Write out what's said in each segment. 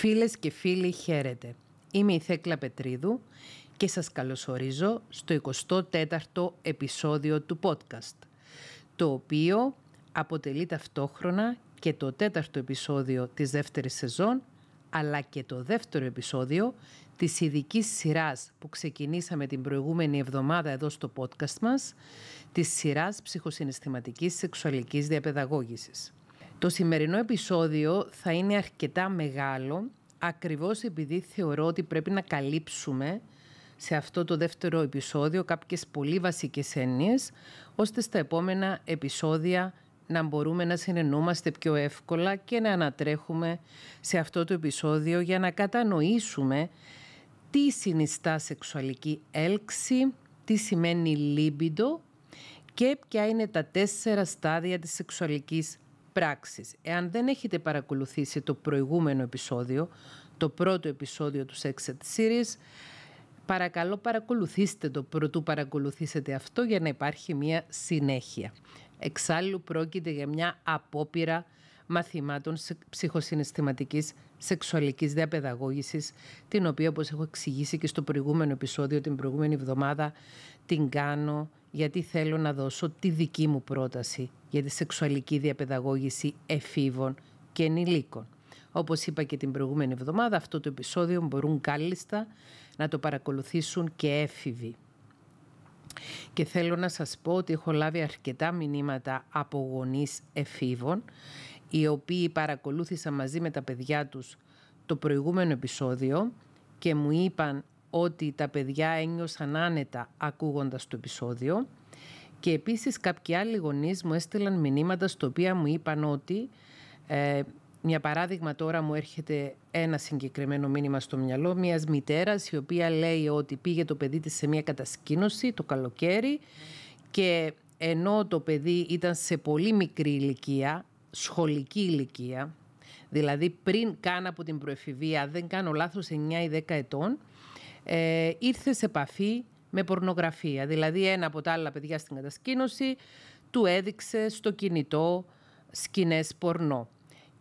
Φίλες και φίλοι, χαίρετε. Είμαι η Θέκλα Πετρίδου και σας καλωσορίζω στο 24ο επεισόδιο του podcast, το οποίο αποτελεί ταυτόχρονα και το τέταρτο επεισόδιο της δεύτερης σεζόν, αλλά και το δεύτερο επεισόδιο της ειδικής σειράς που ξεκινήσαμε την προηγούμενη εβδομάδα εδώ στο podcast μας, της σειράς ψυχοσυναισθηματικής σεξουαλικής διαπαιδαγώγησης. Το σημερινό επεισόδιο θα είναι αρκετά μεγάλο, ακριβώς επειδή θεωρώ ότι πρέπει να καλύψουμε σε αυτό το δεύτερο επεισόδιο κάποιες πολύ βασικές έννοιες, ώστε στα επόμενα επεισόδια να μπορούμε να συνεννούμαστε πιο εύκολα και να ανατρέχουμε σε αυτό το επεισόδιο για να κατανοήσουμε τι συνιστά σεξουαλική έλξη, τι σημαίνει λίμπιντο και ποια είναι τα τέσσερα στάδια της σεξουαλικής Εάν δεν έχετε παρακολουθήσει το προηγούμενο επεισόδιο, το πρώτο επεισόδιο του Sex at Series, παρακαλώ παρακολουθήστε το πρωτού παρακολουθήσετε αυτό για να υπάρχει μια συνέχεια. Εξάλλου πρόκειται για μια απόπειρα μαθημάτων ψυχοσυναισθηματικής σεξουαλικής διαπαιδαγώγησης, την οποία όπως έχω εξηγήσει και στο προηγούμενο επεισόδιο, την προηγούμενη εβδομάδα, την κάνω γιατί θέλω να δώσω τη δική μου πρόταση για τη σεξουαλική διαπαιδαγώγηση εφήβων και ενηλίκων. Όπως είπα και την προηγούμενη εβδομάδα, αυτό το επεισόδιο μπορούν κάλλιστα να το παρακολουθήσουν και έφηβοι. Και θέλω να σας πω ότι έχω λάβει αρκετά μηνύματα από γονείς εφήβων, οι οποίοι παρακολούθησαν μαζί με τα παιδιά τους το προηγούμενο επεισόδιο και μου είπαν ότι τα παιδιά ένιωσαν άνετα ακούγοντας το επεισόδιο και επίσης κάποιοι άλλοι γονείς μου έστειλαν μηνύματα στο οποία μου είπαν ότι... Ε, μια παράδειγμα τώρα μου έρχεται ένα συγκεκριμένο μήνυμα στο μυαλό μιας μητέρας η οποία λέει ότι πήγε το παιδί της σε μια κατασκήνωση το καλοκαίρι και ενώ το παιδί ήταν σε πολύ μικρή ηλικία, σχολική ηλικία, δηλαδή πριν καν από την προεφηβεία, δεν κάνω λάθος 9 ή 10 ετών, ε, ήρθε σε επαφή με πορνογραφία. Δηλαδή ένα από τα άλλα παιδιά στην κατασκήνωση του έδειξε στο κινητό σκηνές πορνό.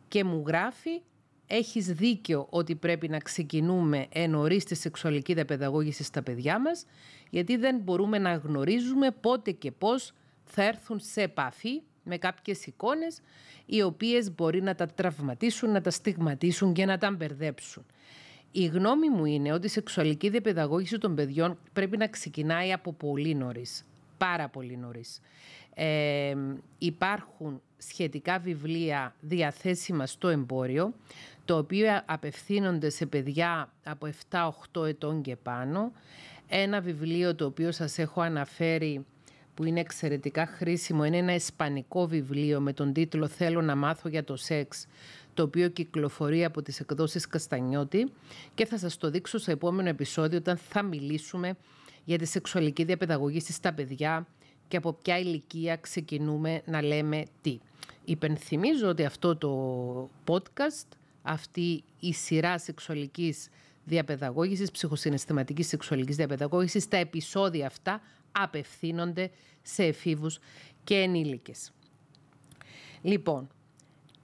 Και μου γράφει έχεις δίκιο ότι πρέπει να ξεκινούμε ενωρίς τη σεξουαλική διαπαιδαγώγηση στα παιδιά μας, γιατί δεν μπορούμε να γνωρίζουμε πότε και πώς θα έρθουν σε επαφή με κάποιες εικόνες οι οποίες μπορεί να τα τραυματίσουν, να τα στιγματίσουν και να τα μπερδέψουν. Η γνώμη μου είναι ότι η σεξουαλική διαπαιδαγώγηση των παιδιών πρέπει να ξεκινάει από πολύ νωρίς. Πάρα πολύ νωρίς. Ε, υπάρχουν σχετικά βιβλία διαθέσιμα στο εμπόριο, το οποίο απευθύνονται σε παιδιά από 7-8 ετών και πάνω. Ένα βιβλίο το οποίο σας έχω αναφέρει που είναι εξαιρετικά χρήσιμο, είναι ένα ισπανικό βιβλίο με τον τίτλο «Θέλω να μάθω για το σεξ», το οποίο κυκλοφορεί από τις εκδόσεις Καστανιώτη και θα σας το δείξω στο επόμενο επεισόδιο όταν θα μιλήσουμε για τη σεξουαλική διαπαιδαγωγή στα παιδιά και από ποια ηλικία ξεκινούμε να λέμε τι. Υπενθυμίζω ότι αυτό το podcast, αυτή η σειρά σεξουαλικής διαπαιδαγώγησης, ψυχοσυναισθηματικής σεξουαλικής διαπαιδαγώγησης, τα επεισόδια αυτά απευθύνονται σε εφήβους και ενήλικες. Λοιπόν,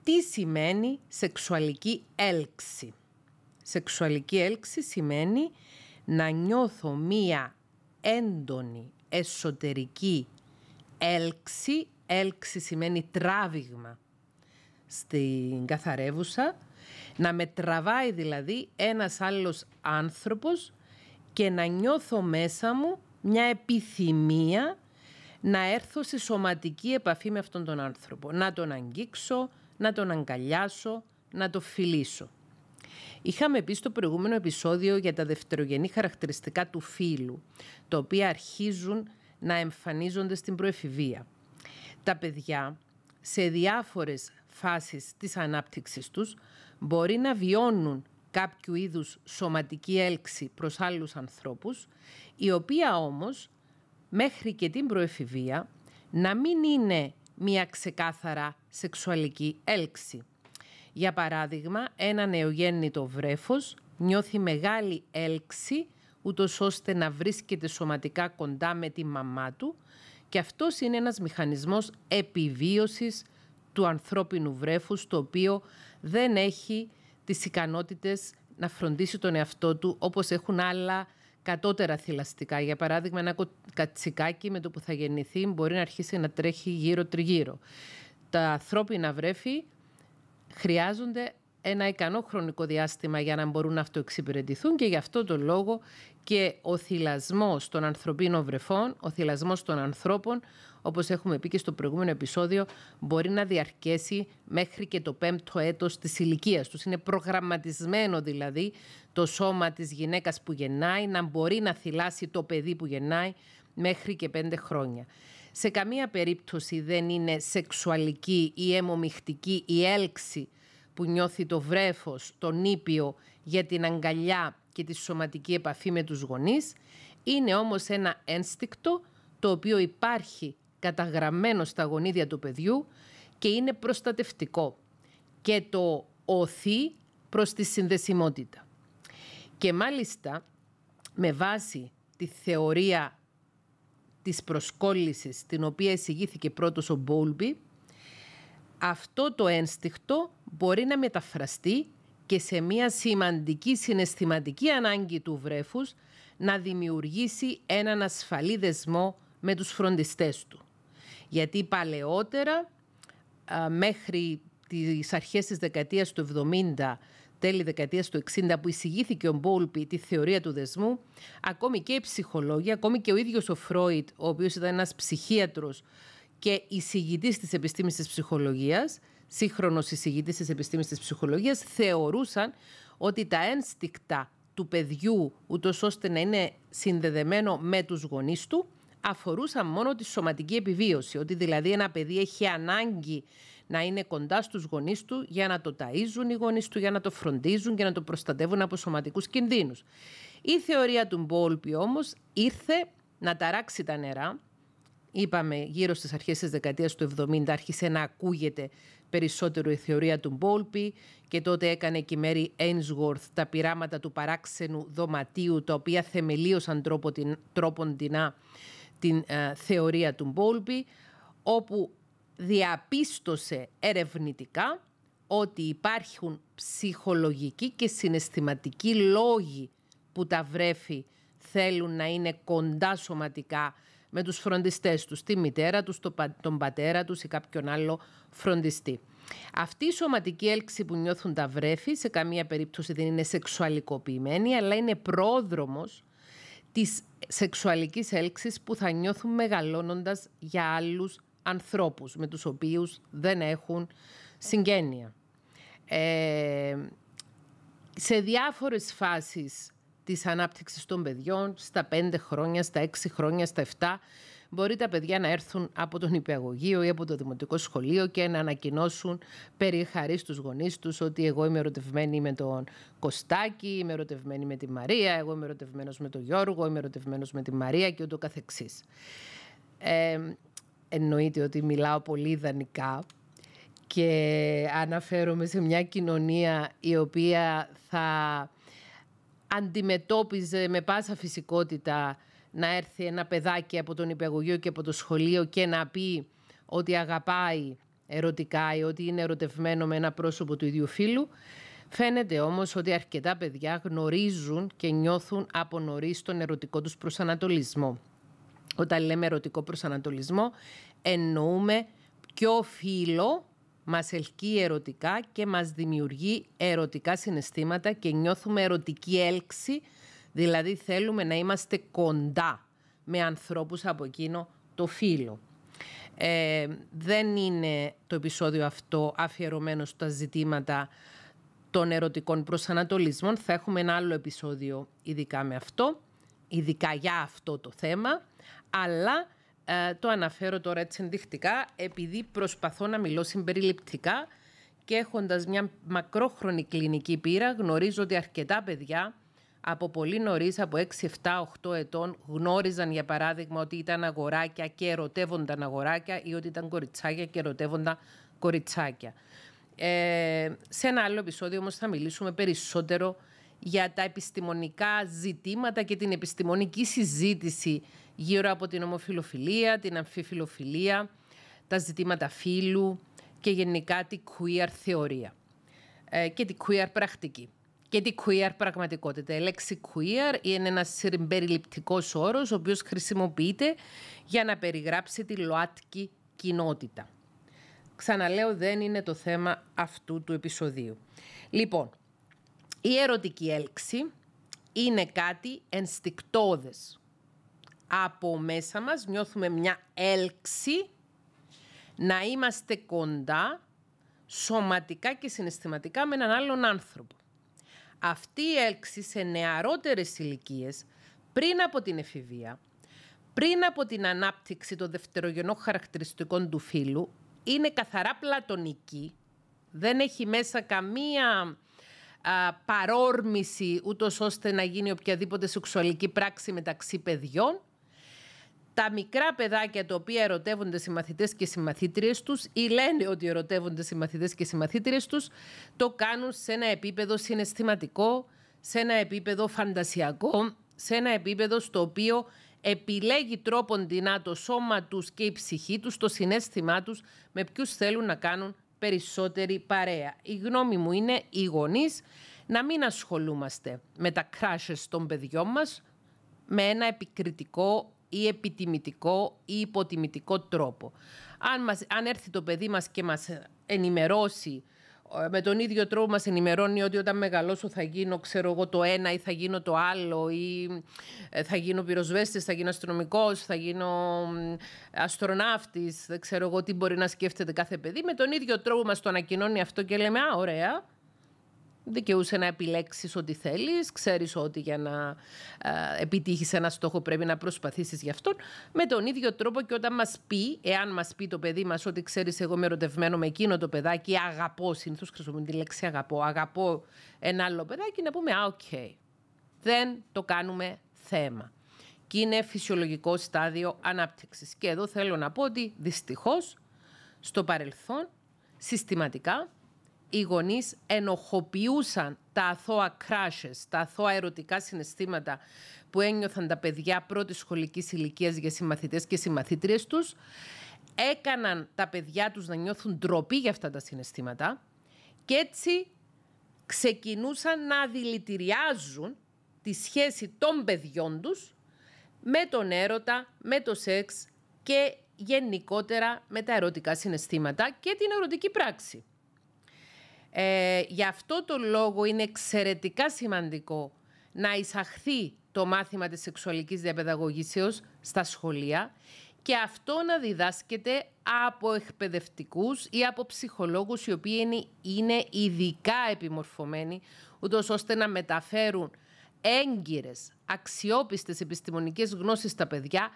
τι σημαίνει σεξουαλική έλξη. Σεξουαλική έλξη σημαίνει να νιώθω μία έντονη εσωτερική έλξη. Έλξη σημαίνει τράβηγμα στην καθαρεύουσα. Να με τραβάει δηλαδή ένας άλλος άνθρωπος και να νιώθω μέσα μου μια επιθυμία να έρθω σε σωματική επαφή με αυτόν τον άνθρωπο. Να τον αγγίξω, να τον αγκαλιάσω, να το φιλήσω. Είχαμε πει στο προηγούμενο επεισόδιο για τα δευτερογενή χαρακτηριστικά του φίλου, τα οποία αρχίζουν να εμφανίζονται στην προεφηβεία. Τα παιδιά σε διάφορες φάσεις της ανάπτυξης τους μπορεί να βιώνουν κάποιου είδους σωματική έλξη προς άλλους ανθρώπους, η οποία όμως μέχρι και την προεφηβεία να μην είναι μία ξεκάθαρα σεξουαλική έλξη. Για παράδειγμα, ένα νεογέννητο βρέφος νιώθει μεγάλη έλξη ούτως ώστε να βρίσκεται σωματικά κοντά με τη μαμά του και αυτός είναι ένας μηχανισμός επιβίωσης του ανθρώπινου βρέφους το οποίο δεν έχει τις ικανότητες να φροντίσει τον εαυτό του όπως έχουν άλλα κατώτερα θηλαστικά. Για παράδειγμα, ένα κατσικάκι με το που θα γεννηθεί μπορεί να αρχίσει να τρέχει γύρω-τριγύρω. Τα ανθρώπινα βρέφη χρειάζονται ένα ικανό χρονικό διάστημα για να μπορούν να αυτοεξυπηρετηθούν και γι' αυτό το λόγο και ο θυλασμός των ανθρωπίνων βρεφών, ο θυλασμός των ανθρώπων, όπως έχουμε πει και στο προηγούμενο επεισόδιο, μπορεί να διαρκέσει μέχρι και το πέμπτο έτος της ηλικίας τους. Είναι προγραμματισμένο δηλαδή το σώμα της γυναίκας που γεννάει να μπορεί να θυλάσει το παιδί που γεννάει μέχρι και πέντε χρόνια. Σε καμία περίπτωση δεν είναι σεξουαλική ή αιμομιχτική η έλξη που νιώθει το βρέφος, το νήπιο για την αγκαλιά και τη σωματική επαφή με τους γονείς. Είναι όμως ένα ένστικτο το οποίο υπάρχει καταγραμμένο στα γονίδια του παιδιού και είναι προστατευτικό και το οθεί προς τη συνδεσιμότητα. Και μάλιστα με βάση τη θεωρία της προσκόλλησης την οποία εισηγήθηκε πρώτος ο Μπόλμπι, αυτό το ένστικτο μπορεί να μεταφραστεί και σε μια σημαντική συναισθηματική ανάγκη του βρέφους να δημιουργήσει έναν ασφαλή δεσμό με τους φροντιστές του. Γιατί παλαιότερα, μέχρι τις αρχές της δεκαετίας του 70, τέλη δεκαετίας του 60, που εισηγήθηκε ο Μπόλπι τη θεωρία του δεσμού, ακόμη και η ψυχολόγοι, ακόμη και ο ίδιος ο Φρόιτ, ο οποίος ήταν ένας ψυχίατρος και εισηγητής της επιστήμης της ψυχολογίας, σύγχρονος εισηγητής της επιστήμης της ψυχολογίας, θεωρούσαν ότι τα ένστικτα του παιδιού, ούτως ώστε να είναι συνδεδεμένο με τους γονείς του, αφορούσαν μόνο τη σωματική επιβίωση. Ότι δηλαδή ένα παιδί έχει ανάγκη να είναι κοντά στους γονείς του για να το ταΐζουν οι γονείς του, για να το φροντίζουν και να το προστατεύουν από σωματικούς κινδύνους. Η θεωρία του Μπόλπη όμως ήρθε να ταράξει τα νερά. Είπαμε γύρω στις αρχές της δεκαετίας του 70 άρχισε να ακούγεται περισσότερο η θεωρία του Μπόλπη και τότε έκανε και η Μέρι Ένσγορθ τα πειράματα του παράξενου δωματίου τα οποία θεμελίωσαν τρόπο, την ε, θεωρία του Μπόλπη, όπου διαπίστωσε ερευνητικά ότι υπάρχουν ψυχολογικοί και συναισθηματικοί λόγοι που τα βρέφη θέλουν να είναι κοντά σωματικά με τους φροντιστές τους, τη μητέρα τους, τον πατέρα τους ή κάποιον άλλο φροντιστή. Αυτή η σωματική έλξη που νιώθουν τα βρέφη σε καμία περίπτωση δεν είναι σεξουαλικοποιημένη, αλλά είναι πρόδρομος της σεξουαλικής έλξης που θα νιώθουν μεγαλώνοντας για άλλους ανθρώπους με τους οποίους δεν έχουν συγγένεια. Ε, σε διάφορες φάσεις της ανάπτυξης των παιδιών, στα πέντε χρόνια, στα έξι χρόνια, στα εφτά μπορεί τα παιδιά να έρθουν από τον υπηαγωγείο ή από το δημοτικό σχολείο και να ανακοινώσουν περί χαρής στους γονείς τους ότι εγώ είμαι ερωτευμένη με τον Κωστάκη, είμαι ερωτευμένη με τη Μαρία, εγώ είμαι ερωτευμένος με τον Γιώργο, είμαι ερωτευμένος με τη Μαρία και ούτω καθεξής. Ε, εννοείται ότι μιλάω πολύ ιδανικά και αναφέρομαι σε μια κοινωνία η οποία θα αντιμετώπιζε με πάσα φυσικότητα να έρθει ένα παιδάκι από τον υπηαγωγείο και από το σχολείο και να πει ότι αγαπάει ερωτικά ή ότι είναι ερωτευμένο με ένα πρόσωπο του ίδιου φίλου. Φαίνεται όμως ότι αρκετά παιδιά γνωρίζουν και νιώθουν από νωρίς τον ερωτικό τους προσανατολισμό. Όταν λέμε ερωτικό προσανατολισμό εννοούμε ποιο φίλο μας ελκύει ερωτικά και μας δημιουργεί ερωτικά συναισθήματα και νιώθουμε ερωτική έλξη Δηλαδή θέλουμε να είμαστε κοντά με ανθρώπους από εκείνο το φύλλο. Ε, δεν είναι το επεισόδιο αυτό αφιερωμένο στα ζητήματα των ερωτικών προσανατολισμών. Θα έχουμε ένα άλλο επεισόδιο ειδικά με αυτό, ειδικά για αυτό το θέμα, αλλά ε, το αναφέρω τώρα έτσι ενδεικτικά επειδή προσπαθώ να μιλώ συμπεριληπτικά και έχοντας μια μακρόχρονη κλινική πείρα γνωρίζω ότι αρκετά παιδιά από πολύ νωρίς, από 6, 7, 8 ετών, γνώριζαν για παράδειγμα ότι ήταν αγοράκια και ερωτεύονταν αγοράκια ή ότι ήταν κοριτσάκια και ερωτεύονταν κοριτσάκια. Ε, σε ένα άλλο επεισόδιο όμως θα μιλήσουμε περισσότερο για τα επιστημονικά ζητήματα και την επιστημονική συζήτηση γύρω από την ομοφιλοφιλία, την αμφιφιλοφιλία, τα ζητήματα φύλου και γενικά την queer θεωρία ε, και την queer πρακτική και τη queer πραγματικότητα. Η λέξη queer είναι ένας συμπεριληπτικός όρος ο οποίος χρησιμοποιείται για να περιγράψει τη ΛΟΑΤΚΙ κοινότητα. Ξαναλέω, δεν είναι το θέμα αυτού του επεισοδίου. Λοιπόν, η ερωτική έλξη είναι κάτι ενστικτόδες. Από μέσα μας νιώθουμε μια έλξη να είμαστε κοντά σωματικά και συναισθηματικά με έναν άλλον άνθρωπο αυτή η έλξη σε νεαρότερες ηλικίες πριν από την εφηβεία, πριν από την ανάπτυξη των δευτερογενών χαρακτηριστικών του φύλου, είναι καθαρά πλατωνική, δεν έχει μέσα καμία α, παρόρμηση ούτως ώστε να γίνει οποιαδήποτε σεξουαλική πράξη μεταξύ παιδιών τα μικρά παιδάκια τα οποία ερωτεύονται μαθητές και μαθήτριες τους ή λένε ότι ερωτεύονται μαθητές και μαθήτριες τους, το κάνουν σε ένα επίπεδο συναισθηματικό, σε ένα επίπεδο φαντασιακό, σε ένα επίπεδο στο οποίο επιλέγει τρόπον δεινά το σώμα τους και η ψυχή τους, το συνέστημά τους, με ποιους θέλουν να κάνουν περισσότερη παρέα. Η γνώμη μου είναι οι γονείς να μην ασχολούμαστε με τα crashes των παιδιών μας, με ένα επικριτικό ή επιτιμητικό ή υποτιμητικό τρόπο. Αν, μας, αν έρθει το παιδί μας και μας ενημερώσει ε, με τον ίδιο τρόπο μας ενημερώνει ότι όταν μεγαλώσω θα γίνω, ξέρω εγώ, το ένα ή θα γίνω το άλλο ή ε, θα γίνω πυροσβέστης, θα γίνω αστρονομικός, θα γίνω αστροναύτης, δεν ξέρω εγώ τι μπορεί να σκέφτεται κάθε παιδί. Με τον ίδιο τρόπο μας το ανακοινώνει αυτό και λέμε «Α, ωραία, Δικαιούσε να επιλέξεις ό,τι θέλεις, ξέρεις ότι για να ε, επιτύχεις ένα στόχο πρέπει να προσπαθήσεις γι' αυτόν. Με τον ίδιο τρόπο και όταν μας πει, εάν μας πει το παιδί μας ότι ξέρεις, εγώ είμαι ερωτευμένο με εκείνο το παιδάκι, αγαπώ, συνήθως χρησιμοποιούμε τη λέξη αγαπώ, αγαπώ ένα άλλο παιδάκι, να πούμε, Α, οκ. Okay. Δεν το κάνουμε θέμα. Και είναι φυσιολογικό στάδιο ανάπτυξης. Και εδώ θέλω να πω ότι δυστυχώς στο παρελθόν συστηματικά οι γονείς ενοχοποιούσαν τα αθώα crashes, τα αθώα ερωτικά συναισθήματα που ένιωθαν τα παιδιά πρώτης σχολικής ηλικίας για συμμαθητές και συμμαθήτριες τους. Έκαναν τα παιδιά τους να νιώθουν ντροπή για αυτά τα συναισθήματα και έτσι ξεκινούσαν να δηλητηριάζουν τη σχέση των παιδιών τους με τον έρωτα, με το σεξ και γενικότερα με τα ερωτικά συναισθήματα και την ερωτική πράξη. Ε, γι' αυτό το λόγο είναι εξαιρετικά σημαντικό να εισαχθεί το μάθημα της σεξουαλικής διαπαιδαγωγήσεως στα σχολεία και αυτό να διδάσκεται από εκπαιδευτικούς ή από ψυχολόγους οι οποίοι είναι ειδικά επιμορφωμένοι, ούτως ώστε να μεταφέρουν έγκυρες, αξιόπιστες επιστημονικές γνώσεις στα παιδιά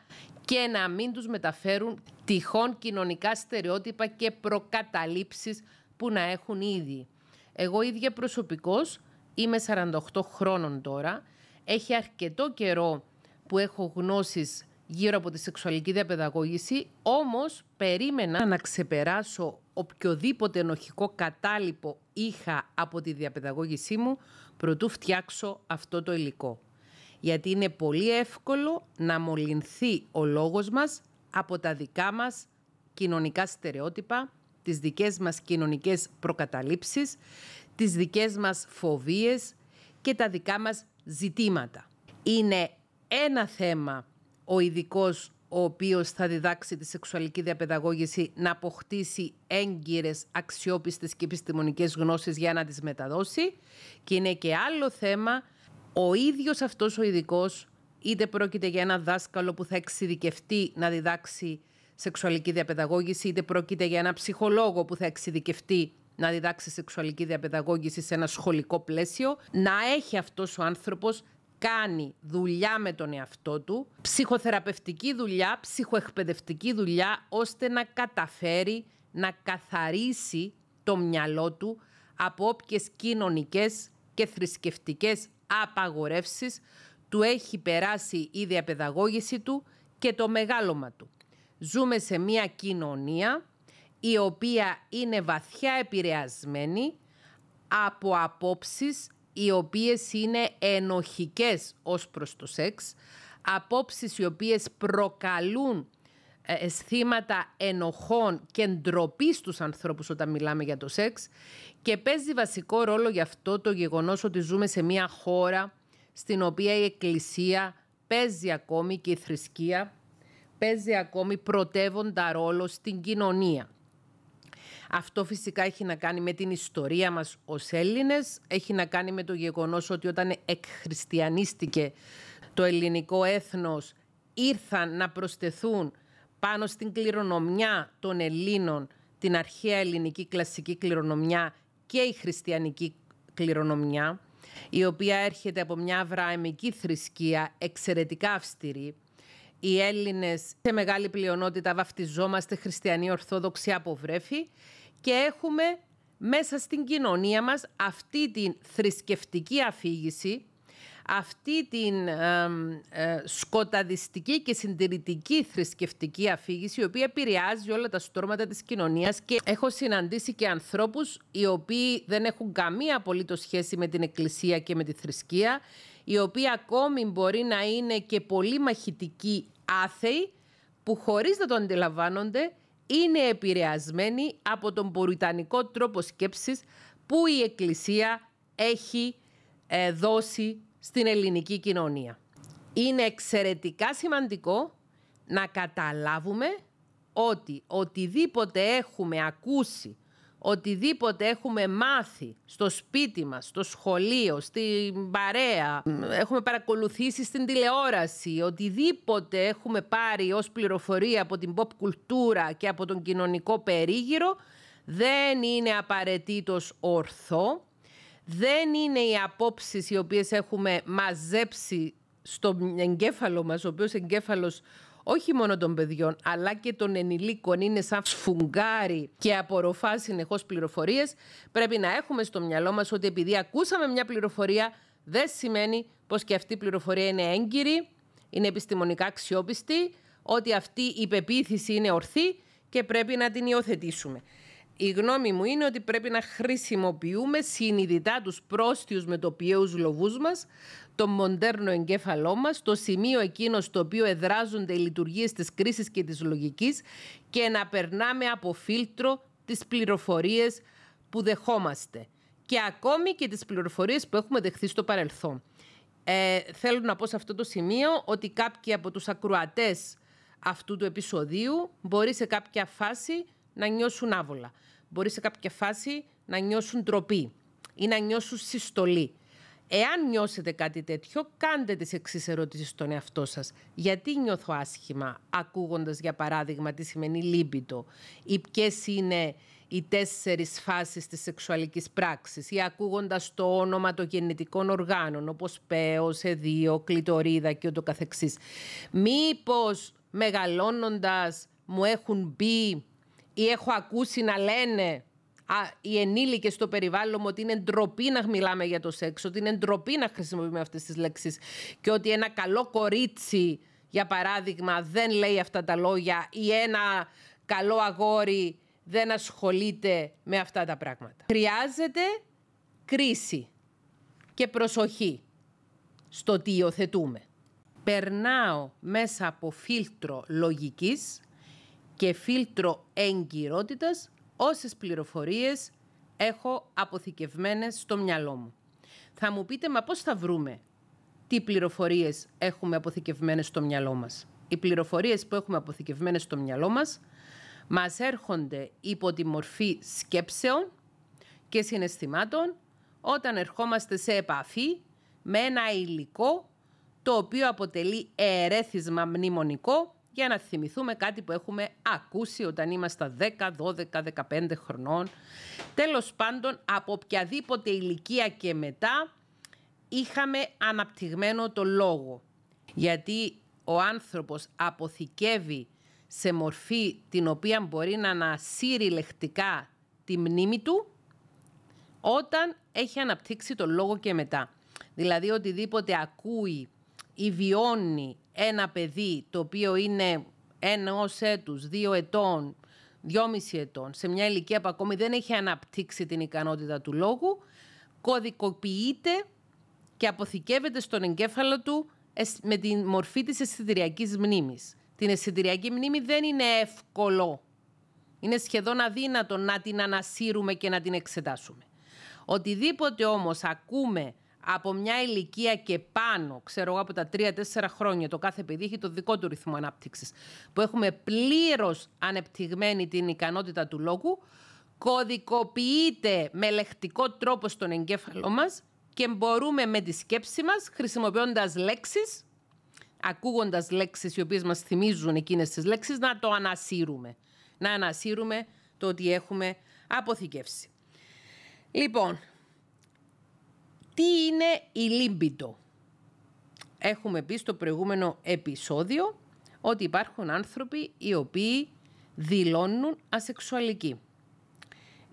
και να μην τους μεταφέρουν τυχόν κοινωνικά στερεότυπα και προκαταλήψεις που να έχουν ήδη. Εγώ ίδια προσωπικώς είμαι 48 χρόνων τώρα. Έχει αρκετό καιρό που έχω γνώσεις γύρω από τη σεξουαλική διαπαιδαγώγηση, όμως περίμενα να ξεπεράσω οποιοδήποτε ενοχικό κατάλοιπο είχα από τη διαπαιδαγώγησή μου, προτού φτιάξω αυτό το υλικό. Γιατί είναι πολύ εύκολο να μολυνθεί ο λόγος μας από τα δικά μας κοινωνικά στερεότυπα, τις δικές μας κοινωνικές προκαταλήψεις, τις δικές μας φοβίες και τα δικά μας ζητήματα. Είναι ένα θέμα ο ειδικός ο οποίος θα διδάξει τη σεξουαλική διαπαιδαγώγηση να αποκτήσει έγκυρες, αξιόπιστες και επιστημονικές γνώσεις για να τις μεταδώσει. Και είναι και άλλο θέμα ο ίδιος αυτός ο ειδικός, είτε πρόκειται για ένα δάσκαλο που θα εξειδικευτεί να διδάξει σεξουαλική διαπαιδαγώγηση, είτε πρόκειται για ένα ψυχολόγο που θα εξειδικευτεί να διδάξει σεξουαλική διαπαιδαγώγηση σε ένα σχολικό πλαίσιο, να έχει αυτός ο άνθρωπος κάνει δουλειά με τον εαυτό του, ψυχοθεραπευτική δουλειά, ψυχοεκπαιδευτική δουλειά, ώστε να καταφέρει να καθαρίσει το μυαλό του από όποιες κοινωνικές και θρησκευτικές απαγορεύσεις του έχει περάσει η διαπαιδαγώγηση του και το μεγάλωμα του. Ζούμε σε μια κοινωνία η οποία είναι βαθιά επηρεασμένη από απόψεις οι οποίες είναι ενοχικές ως προς το σεξ, απόψεις οι οποίες προκαλούν αισθήματα ε, ε, ενοχών και ντροπή στους ανθρώπους όταν μιλάμε για το σεξ και παίζει βασικό ρόλο γι' αυτό το γεγονός ότι ζούμε σε μια χώρα στην οποία η εκκλησία παίζει ακόμη και η θρησκεία παίζει ακόμη πρωτεύοντα ρόλο στην κοινωνία. Αυτό φυσικά έχει να κάνει με την ιστορία μας ως Έλληνες, έχει να κάνει με το γεγονός ότι όταν εκχριστιανίστηκε το ελληνικό έθνος ήρθαν να προσθεθούν πάνω στην κληρονομιά των Ελλήνων, την αρχαία ελληνική κλασική κληρονομιά και η χριστιανική κληρονομιά, η οποία έρχεται από μια βραεμική θρησκεία εξαιρετικά αυστηρή, οι Έλληνες σε μεγάλη πλειονότητα βαφτιζόμαστε χριστιανοί ορθόδοξοι από βρέφη και έχουμε μέσα στην κοινωνία μας αυτή την θρησκευτική αφήγηση, αυτή την ε, σκοταδιστική και συντηρητική θρησκευτική αφήγηση η οποία επηρεάζει όλα τα στρώματα της κοινωνίας και έχω συναντήσει και ανθρώπους οι οποίοι δεν έχουν καμία απολύτως σχέση με την εκκλησία και με τη θρησκεία η οποία ακόμη μπορεί να είναι και πολύ μαχητική άθεη που χωρίς να το αντιλαμβάνονται, είναι επηρεασμένη από τον πορουτανικό τρόπο σκέψης που η Εκκλησία έχει ε, δώσει στην ελληνική κοινωνία. Είναι εξαιρετικά σημαντικό να καταλάβουμε ότι οτιδήποτε έχουμε ακούσει οτιδήποτε έχουμε μάθει στο σπίτι μας, στο σχολείο, στην παρέα, έχουμε παρακολουθήσει στην τηλεόραση, οτιδήποτε έχουμε πάρει ως πληροφορία από την pop κουλτούρα και από τον κοινωνικό περίγυρο, δεν είναι απαραίτητος ορθό, δεν είναι οι απόψεις οι οποίες έχουμε μαζέψει στο εγκέφαλο μας, ο οποίος εγκέφαλος όχι μόνο των παιδιών αλλά και των ενηλίκων είναι σαν σφουγγάρι και απορροφά συνεχώς πληροφορίες, πρέπει να έχουμε στο μυαλό μας ότι επειδή ακούσαμε μια πληροφορία, δεν σημαίνει πως και αυτή η πληροφορία είναι έγκυρη, είναι επιστημονικά αξιόπιστη, ότι αυτή η πεποίθηση είναι ορθή και πρέπει να την υιοθετήσουμε. Η γνώμη μου είναι ότι πρέπει να χρησιμοποιούμε συνειδητά τους πρόστιους με τοπιαίους λοβούς μας, το μοντέρνο εγκέφαλό μας, το σημείο εκείνο στο οποίο εδράζονται οι λειτουργίες της κρίσης και της λογικής και να περνάμε από φίλτρο τις πληροφορίες που δεχόμαστε και ακόμη και τις πληροφορίες που έχουμε δεχθεί στο παρελθόν. Ε, θέλω να πω σε αυτό το σημείο ότι κάποιοι από τους ακροατές αυτού του επεισοδίου μπορεί σε κάποια φάση να νιώσουν άβολα. Μπορεί σε κάποια φάση να νιώσουν τροπή ή να νιώσουν συστολή. Εάν νιώσετε κάτι τέτοιο, κάντε τις εξής ερωτήσεις στον εαυτό σας. Γιατί νιώθω άσχημα, ακούγοντας για παράδειγμα τι σημαίνει λίμπητο ή ποιες είναι οι τέσσερις φάσεις της σεξουαλικής πράξης ή ακούγοντας το όνομα των γεννητικών οργάνων όπως πέος, εδίο, κλειτορίδα και ούτω καθεξής. Μήπως μεγαλώνοντας μου έχουν μπει ή έχω ακούσει να λένε οι ενήλικες στο περιβάλλον ότι είναι ντροπή να μιλάμε για το σεξ, ότι είναι ντροπή να χρησιμοποιούμε αυτές τις λέξεις και ότι ένα καλό κορίτσι, για παράδειγμα, δεν λέει αυτά τα λόγια ή ένα καλό αγόρι δεν ασχολείται με αυτά τα πράγματα. Χρειάζεται κρίση και προσοχή στο τι υιοθετούμε. Περνάω μέσα από φίλτρο λογικής και φίλτρο εγκυρότητας όσες πληροφορίες έχω αποθηκευμένες στο μυαλό μου. Θα μου πείτε, μα πώς θα βρούμε τι πληροφορίες έχουμε αποθηκευμένες στο μυαλό μας. Οι πληροφορίες που έχουμε αποθηκευμένες στο μυαλό μας μας έρχονται υπό τη μορφή σκέψεων και συναισθημάτων όταν ερχόμαστε σε επαφή με ένα υλικό το οποίο αποτελεί ερέθισμα μνημονικό για να θυμηθούμε κάτι που έχουμε ακούσει όταν είμαστε 10, 12, 15 χρονών. Τέλος πάντων, από οποιαδήποτε ηλικία και μετά είχαμε αναπτυγμένο το λόγο. Γιατί ο άνθρωπος αποθηκεύει σε μορφή την οποία μπορεί να ανασύρει λεκτικά τη μνήμη του όταν έχει αναπτύξει το λόγο και μετά. Δηλαδή οτιδήποτε ακούει ή βιώνει ένα παιδί το οποίο είναι ένα ως έτους, δύο ετών, δυόμιση ετών, σε μια ηλικία που ακόμη δεν έχει αναπτύξει την ικανότητα του λόγου, κωδικοποιείται και αποθηκεύεται στον εγκέφαλο του με τη μορφή της αισθητηριακής μνήμης. Την αισθητηριακή μνήμη δεν είναι εύκολο. Είναι σχεδόν αδύνατο να την ανασύρουμε και να την εξετάσουμε. Οτιδήποτε όμως ακούμε από μια ηλικία και πάνω, ξέρω εγώ από τα 3-4 χρόνια, το κάθε παιδί έχει το δικό του ρυθμό ανάπτυξης. Που έχουμε πλήρως ανεπτυγμένη την ικανότητα του λόγου, κωδικοποιείται με λεκτικό τρόπο στον εγκέφαλό μας και μπορούμε με τη σκέψη μας, χρησιμοποιώντας λέξεις, ακούγοντας λέξεις οι οποίες μας θυμίζουν εκείνες τις λέξεις, να το ανασύρουμε. Να ανασύρουμε το ότι έχουμε αποθηκεύσει. Λοιπόν, τι είναι η λίμπιντο. Έχουμε πει στο προηγούμενο επεισόδιο ότι υπάρχουν άνθρωποι οι οποίοι δηλώνουν ασεξουαλικοί.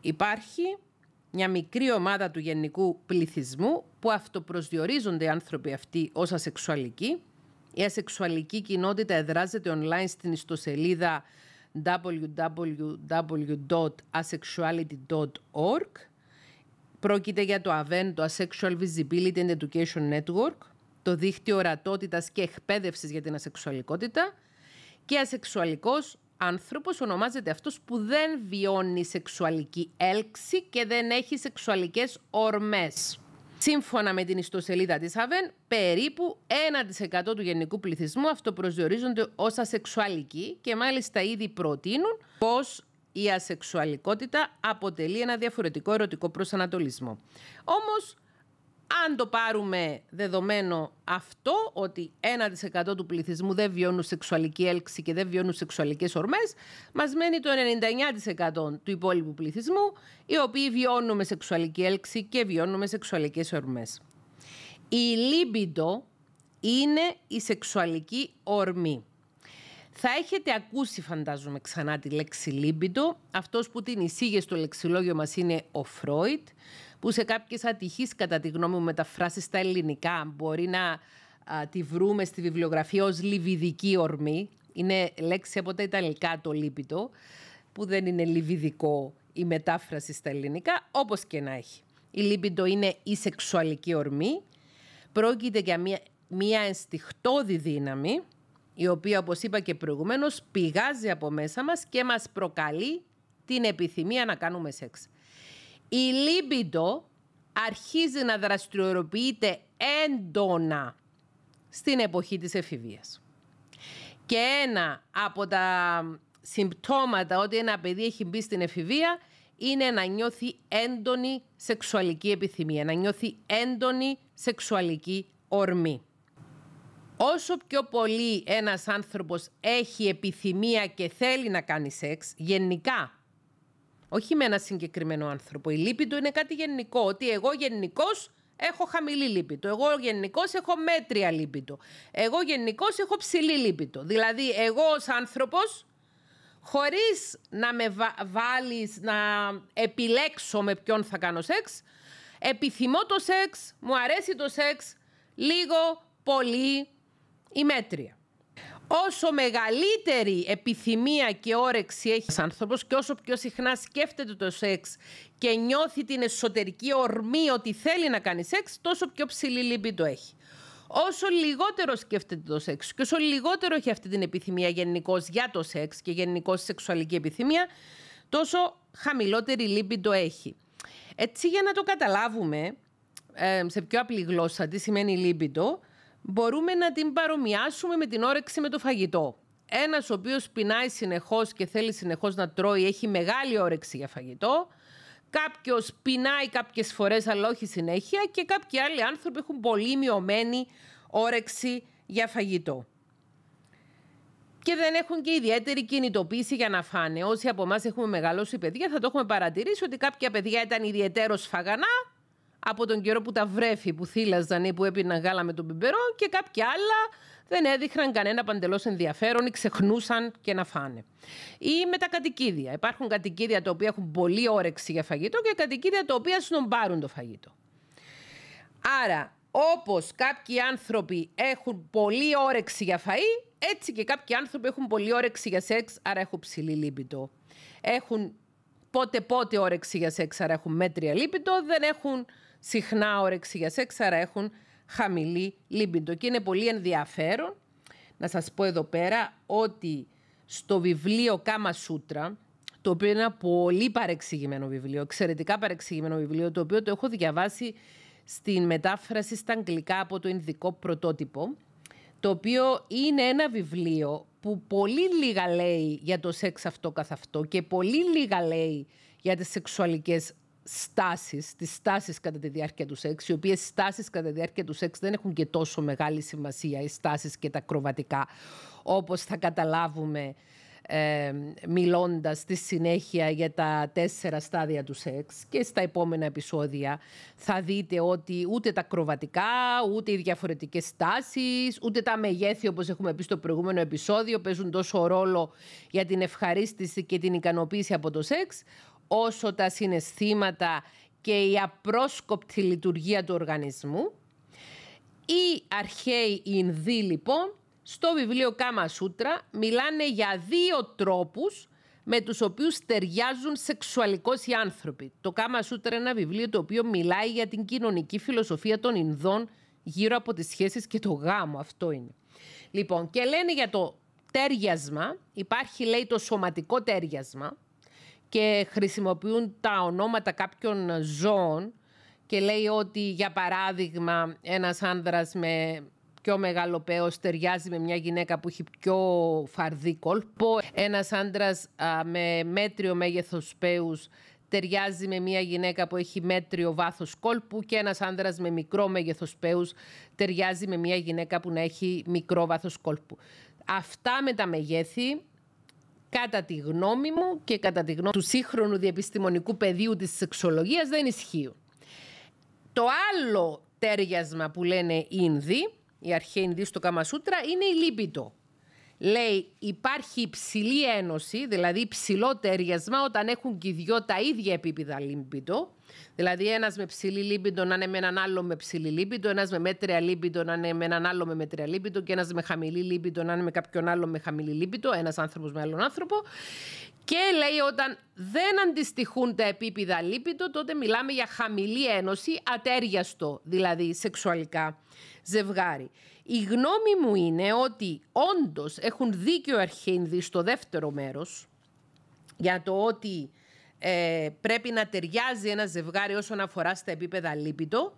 Υπάρχει μια μικρή ομάδα του γενικού πληθυσμού που αυτοπροσδιορίζονται οι άνθρωποι αυτοί ως ασεξουαλικοί. Η ασεξουαλική κοινότητα εδράζεται online στην ιστοσελίδα www.asexuality.org Πρόκειται για το AVEN, το Asexual Visibility and Education Network, το δίκτυο ορατότητας και εκπαίδευσης για την ασεξουαλικότητα και ασεξουαλικός άνθρωπος ονομάζεται αυτός που δεν βιώνει σεξουαλική έλξη και δεν έχει σεξουαλικές ορμές. Σύμφωνα με την ιστοσελίδα της ΑΒΕΝ, περίπου 1% του γενικού πληθυσμού αυτοπροσδιορίζονται ως ασεξουαλικοί και μάλιστα ήδη προτείνουν πως η ασεξουαλικότητα αποτελεί ένα διαφορετικό ερωτικό προσανατολισμό. Όμως, αν το πάρουμε δεδομένο αυτό, ότι 1% του πληθυσμού δεν βιώνουν σεξουαλική έλξη και δεν βιώνουν σεξουαλικές ορμές, μας μένει το 99% του υπόλοιπου πληθυσμού, οι οποίοι βιώνουμε σεξουαλική έλξη και βιώνουμε σεξουαλικές ορμές. Η λίμπιντο είναι η σεξουαλική ορμή. Θα έχετε ακούσει, φαντάζομαι, ξανά τη λέξη λίμπιντο. Αυτός που την εισήγε στο λεξιλόγιο μας είναι ο Φρόιτ, που σε κάποιες ατυχείς, κατά τη γνώμη μου, μεταφράσεις στα ελληνικά μπορεί να τη βρούμε στη βιβλιογραφία ως λιβιδική ορμή. Είναι λέξη από τα ιταλικά το λίπητο, που δεν είναι λιβιδικό η μετάφραση στα ελληνικά, Όπως και να έχει. Η λίπητο είναι η σεξουαλική ορμή. Πρόκειται για μια, μια δύναμη, η οποία όπως είπα και προηγουμένως πηγάζει από μέσα μας και μας προκαλεί την επιθυμία να κάνουμε σεξ. Η λίμπιντο αρχίζει να δραστηριοποιείται έντονα στην εποχή της εφηβείας. Και ένα από τα συμπτώματα ότι ένα παιδί έχει μπει στην εφηβεία είναι να νιώθει έντονη σεξουαλική επιθυμία, να νιώθει έντονη σεξουαλική ορμή. Όσο πιο πολύ ένας άνθρωπος έχει επιθυμία και θέλει να κάνει σεξ, γενικά, όχι με ένα συγκεκριμένο άνθρωπο, η λύπη του είναι κάτι γενικό, ότι εγώ γενικώς έχω χαμηλή του. Εγώ γενικώς έχω μέτρια λύπη του. Εγώ γενικώς έχω ψηλή του. Δηλαδή, εγώ ως άνθρωπος, χωρίς να με να επιλέξω με ποιον θα κάνω σεξ, επιθυμώ το σεξ, μου αρέσει το σεξ, λίγο, πολύ, ή μέτρια. Όσο μεγαλύτερη επιθυμία και όρεξη έχει ο άνθρωπος και όσο πιο συχνά σκέφτεται το σεξ και νιώθει την εσωτερική ορμή ότι θέλει να κάνει σεξ, τόσο πιο ψηλή λύπη το έχει. Όσο λιγότερο σκέφτεται το σεξ και όσο λιγότερο έχει αυτή την επιθυμία γενικώ για το σεξ και γενικώ σεξουαλική επιθυμία, τόσο χαμηλότερη λύπη το έχει. Έτσι για να το καταλάβουμε, ε, σε πιο απλή γλώσσα, τι σημαίνει λίμπιντο, μπορούμε να την παρομοιάσουμε με την όρεξη με το φαγητό. Ένας ο οποίος πεινάει συνεχώς και θέλει συνεχώς να τρώει, έχει μεγάλη όρεξη για φαγητό. Κάποιος πεινάει κάποιες φορές, αλλά όχι συνέχεια. Και κάποιοι άλλοι άνθρωποι έχουν πολύ μειωμένη όρεξη για φαγητό. Και δεν έχουν και ιδιαίτερη κινητοποίηση για να φάνε. Όσοι από εμάς έχουμε μεγαλώσει παιδιά, θα το έχουμε παρατηρήσει ότι κάποια παιδιά ήταν ιδιαίτερο φαγανά από τον καιρό που τα βρέφη που θύλαζαν ή που έπιναν γάλα με τον πιπερό και κάποια άλλα δεν έδειχναν κανένα παντελώς ενδιαφέρον ή ξεχνούσαν και να φάνε. Ή με τα κατοικίδια. Υπάρχουν κατοικίδια τα οποία έχουν πολύ όρεξη για φαγητό και κατοικίδια τα οποία σνομπάρουν το φαγητό. Άρα, όπως κάποιοι άνθρωποι έχουν πολύ όρεξη για φαΐ, έτσι και κάποιοι άνθρωποι έχουν πολύ όρεξη για σεξ, άρα έχουν ψηλή λίπητο. Έχουν πότε πότε όρεξη για σεξ, άρα έχουν μέτρια λίπητο, δεν έχουν συχνά όρεξη για σεξ, άρα έχουν χαμηλή λίμπιντο. Και είναι πολύ ενδιαφέρον να σας πω εδώ πέρα ότι στο βιβλίο Κάμα Σούτρα, το οποίο είναι ένα πολύ παρεξηγημένο βιβλίο, εξαιρετικά παρεξηγημένο βιβλίο, το οποίο το έχω διαβάσει στην μετάφραση στα αγγλικά από το Ινδικό πρωτότυπο, το οποίο είναι ένα βιβλίο που πολύ λίγα λέει για το σεξ αυτό καθ' αυτό και πολύ λίγα λέει για τις σεξουαλικές Στάσεις τις στάσεις κατά τη διάρκεια του σεξ, οι οποίες στάσεις κατά τη διάρκεια του σεξ δεν έχουν και τόσο μεγάλη σημασία, οι στάσεις και τα κροβατικά, όπως θα καταλάβουμε ε, μιλώντας στη συνέχεια για τα τέσσερα στάδια του σεξ και στα επόμενα επεισόδια θα δείτε ότι ούτε τα κροβατικά, ούτε οι διαφορετικές στάσεις, ούτε τα μεγέθη όπως έχουμε πει στο προηγούμενο επεισόδιο παίζουν τόσο ρόλο για την ευχαρίστηση και την ικανοποίηση από το σεξ όσο τα συναισθήματα και η απρόσκοπτη λειτουργία του οργανισμού. Οι αρχαίοι Ινδοί λοιπόν στο βιβλίο Κάμα Σούτρα μιλάνε για δύο τρόπους με τους οποίους ταιριάζουν σεξουαλικώς οι άνθρωποι. Το Κάμα Σούτρα είναι ένα βιβλίο το οποίο μιλάει για την κοινωνική φιλοσοφία των Ινδών γύρω από τις σχέσεις και το γάμο. Αυτό είναι. Λοιπόν, και λένε για το τέριασμα, υπάρχει λέει το σωματικό τέριασμα, και χρησιμοποιούν τα ονόματα κάποιων ζώων και λέει ότι για παράδειγμα ένας άνδρας με πιο μεγάλο πέος ταιριάζει με μια γυναίκα που έχει πιο φαρδί κόλπο. Ένας άνδρας με μέτριο μέγεθος πέους ταιριάζει με μια γυναίκα που έχει μέτριο βάθος κόλπου και ένας άνδρας με μικρό μέγεθος πέους ταιριάζει με μια γυναίκα που να έχει μικρό βάθος κόλπου. Αυτά με τα μεγέθη κατά τη γνώμη μου και κατά τη γνώμη του σύγχρονου διεπιστημονικού πεδίου της σεξολογίας δεν ισχύουν. Το άλλο τέριασμα που λένε ινδί, η αρχαίοι ινδί στο Καμασούτρα, είναι η λίπητο. Λέει υπάρχει υψηλή ένωση, δηλαδή υψηλό τέριασμα όταν έχουν και οι δυο τα ίδια επίπεδα λύπητο... Δηλαδή, ένας με ψηλή λίπητο να είναι με έναν άλλο με ψηλή λίπητο, ένας με μέτρια λίμπιντο να είναι με έναν άλλο με μέτρια λίμπιντο και ένας με χαμηλή λίπητο να είναι με κάποιον άλλο με χαμηλή λίπητο, ένας άνθρωπος με άλλον άνθρωπο. Και λέει όταν δεν αντιστοιχούν τα επίπεδα λίπητο, τότε μιλάμε για χαμηλή ένωση, ατέριαστο δηλαδή σεξουαλικά ζευγάρι. Η γνώμη μου είναι ότι όντως έχουν δίκιο αρχήνδη στο δεύτερο μέρος για το ότι ε, πρέπει να ταιριάζει ένα ζευγάρι όσον αφορά στα επίπεδα λίπητο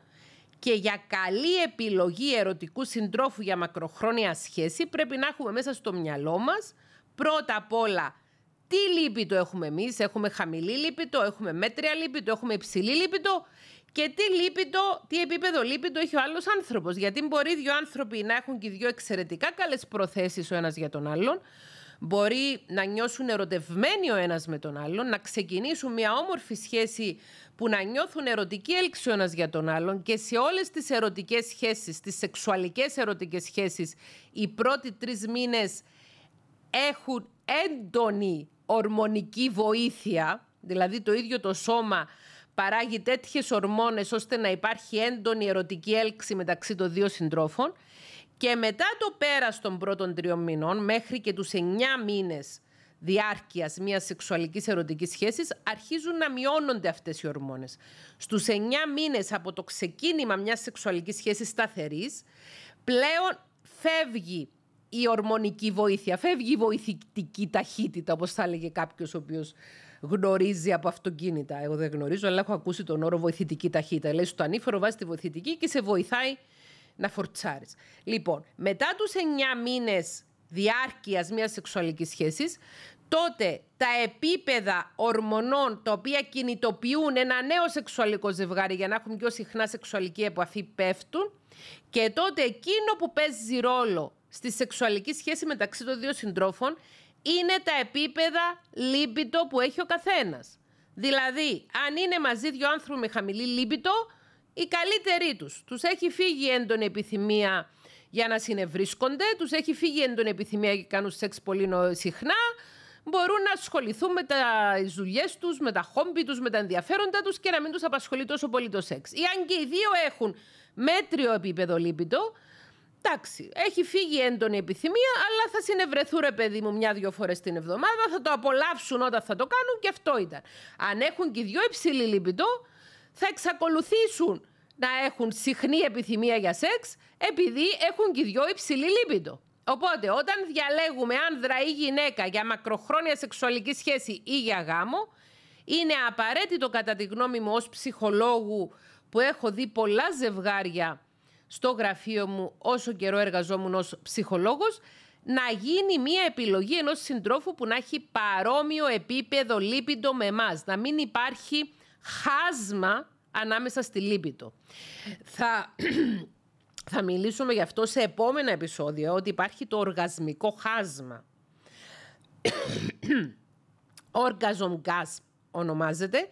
και για καλή επιλογή ερωτικού συντρόφου για μακροχρόνια σχέση πρέπει να έχουμε μέσα στο μυαλό μας πρώτα απ' όλα τι λίπητο έχουμε εμείς, έχουμε χαμηλή λίπητο, έχουμε μέτρια λίπητο, έχουμε υψηλή λίπητο και τι, λίπητο, τι επίπεδο λίπητο έχει ο άλλος άνθρωπος. Γιατί μπορεί δύο άνθρωποι να έχουν και δύο εξαιρετικά καλές προθέσεις ο ένας για τον άλλον, μπορεί να νιώσουν ερωτευμένοι ο ένας με τον άλλον, να ξεκινήσουν μια όμορφη σχέση που να νιώθουν ερωτική έλξη ο για τον άλλον και σε όλες τις ερωτικές σχέσεις, τις σεξουαλικές ερωτικές σχέσεις, οι πρώτοι τρεις μήνες έχουν έντονη ορμονική βοήθεια, δηλαδή το ίδιο το σώμα παράγει τέτοιες ορμόνες ώστε να υπάρχει έντονη ερωτική έλξη μεταξύ των δύο συντρόφων και μετά το πέρας των πρώτων τριών μηνών, μέχρι και τους εννιά μήνες διάρκειας μιας σεξουαλικής ερωτικής σχέσης, αρχίζουν να μειώνονται αυτές οι ορμόνες. Στους εννιά μήνες από το ξεκίνημα μιας σεξουαλικής σχέσης σταθερής, πλέον φεύγει η ορμονική βοήθεια, φεύγει η βοηθητική ταχύτητα, όπως θα έλεγε κάποιος ο οποίος γνωρίζει από αυτοκίνητα. Εγώ δεν γνωρίζω, αλλά έχω ακούσει τον όρο βοηθητική ταχύτητα. Λέει στο ανήφορο βάζει τη βοηθητική και σε βοηθάει να Λοιπόν, μετά τους 9 μήνες διάρκειας μιας σεξουαλικής σχέσης, τότε τα επίπεδα ορμονών τα οποία κινητοποιούν ένα νέο σεξουαλικό ζευγάρι για να έχουν πιο συχνά σεξουαλική επαφή πέφτουν και τότε εκείνο που παίζει ρόλο στη σεξουαλική σχέση μεταξύ των δύο συντρόφων είναι τα επίπεδα λίμπητο που έχει ο καθένας. Δηλαδή, αν είναι μαζί δύο άνθρωποι με χαμηλή λίμπητο, οι καλύτεροι τους. Τους έχει φύγει έντονη επιθυμία για να συνευρίσκονται, τους έχει φύγει έντονη επιθυμία για να κάνουν σεξ πολύ συχνά, μπορούν να ασχοληθούν με τι δουλειές τους, με τα χόμπι τους, με τα ενδιαφέροντα τους και να μην τους απασχολεί τόσο πολύ το σεξ. Ή αν και οι δύο έχουν μέτριο επίπεδο λύπητο... εντάξει, έχει φύγει έντονη επιθυμία, αλλά θα συνευρεθούν ρε παιδί μου μια-δυο φορές την εβδομάδα, θα το απολαύσουν όταν θα το κάνουν και αυτό ήταν. Αν έχουν και οι δύο υψηλή λίπητο, θα εξακολουθήσουν να έχουν συχνή επιθυμία για σεξ επειδή έχουν και δυο υψηλή λίπητο. Οπότε όταν διαλέγουμε άνδρα ή γυναίκα για μακροχρόνια σεξουαλική σχέση ή για γάμο, είναι απαραίτητο κατά τη γνώμη μου ως ψυχολόγου που έχω δει πολλά ζευγάρια στο γραφείο μου όσο καιρό εργαζόμουν ως ψυχολόγος, να γίνει μια επιλογή ενός συντρόφου που να έχει παρόμοιο επίπεδο λίπιντο με εμάς, να μην υπάρχει χάσμα ανάμεσα στη λύπη του. Θα θα μιλήσουμε γι' αυτό σε επόμενα επεισόδια, ότι υπάρχει το οργασμικό χάσμα. Orgasm gas ονομάζεται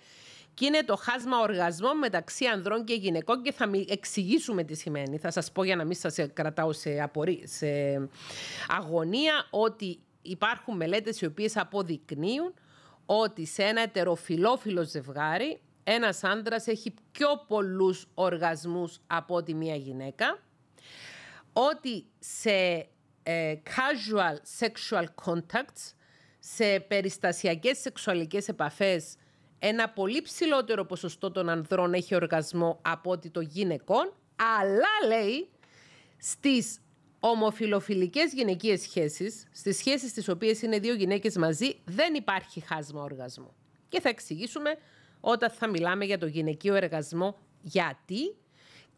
και είναι το χάσμα οργασμών μεταξύ ανδρών και γυναικών και θα εξηγήσουμε τι σημαίνει. Θα σας πω για να μην σας κρατάω σε, σε αγωνία ότι υπάρχουν μελέτες οι οποίες αποδεικνύουν ότι σε ένα ετεροφιλόφιλο ζευγάρι ένας άντρας έχει πιο πολλούς οργασμούς από ότι μία γυναίκα, ότι σε ε, casual sexual contacts, σε περιστασιακές σεξουαλικές επαφές, ένα πολύ ψηλότερο ποσοστό των ανδρών έχει οργασμό από ότι των γυναικών, αλλά λέει στις Ομοφιλοφιλικές γυναικείες σχέσεις, στις σχέσεις στις οποίες είναι δύο γυναίκες μαζί, δεν υπάρχει χάσμα οργασμού. Και θα εξηγήσουμε όταν θα μιλάμε για το γυναικείο εργασμό γιατί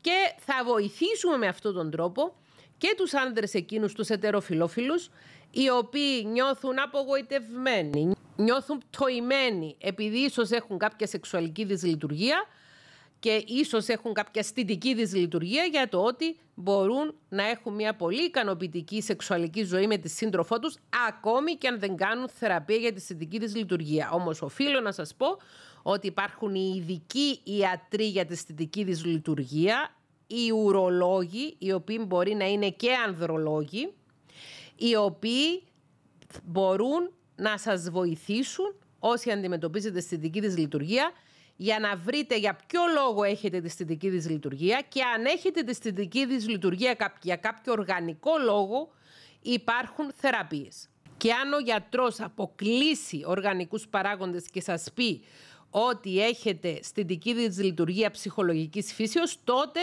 και θα βοηθήσουμε με αυτόν τον τρόπο και τους άνδρες εκείνους τους ετεροφιλόφιλους οι οποίοι νιώθουν απογοητευμένοι, νιώθουν πτωημένοι επειδή ίσως έχουν κάποια σεξουαλική δυσλειτουργία και ίσως έχουν κάποια αισθητική δυσλειτουργία για το ότι μπορούν να έχουν μια πολύ ικανοποιητική σεξουαλική ζωή με τη σύντροφό τους ακόμη και αν δεν κάνουν θεραπεία για τη αισθητική δυσλειτουργία. Όμως οφείλω να σας πω ότι υπάρχουν οι ειδικοί ιατροί για τη αισθητική δυσλειτουργία, οι ουρολόγοι, οι οποίοι μπορεί να είναι και ανδρολόγοι, οι οποίοι μπορούν να σας βοηθήσουν όσοι αντιμετωπίζετε αισθητική λειτουργία για να βρείτε για ποιο λόγο έχετε τη δυσλειτουργία και αν έχετε τη δυσλειτουργία για κάποιο οργανικό λόγο υπάρχουν θεραπείες. Και αν ο γιατρός αποκλείσει οργανικούς παράγοντες και σας πει ότι έχετε στιντική δυσλειτουργία ψυχολογικής φύσεως, τότε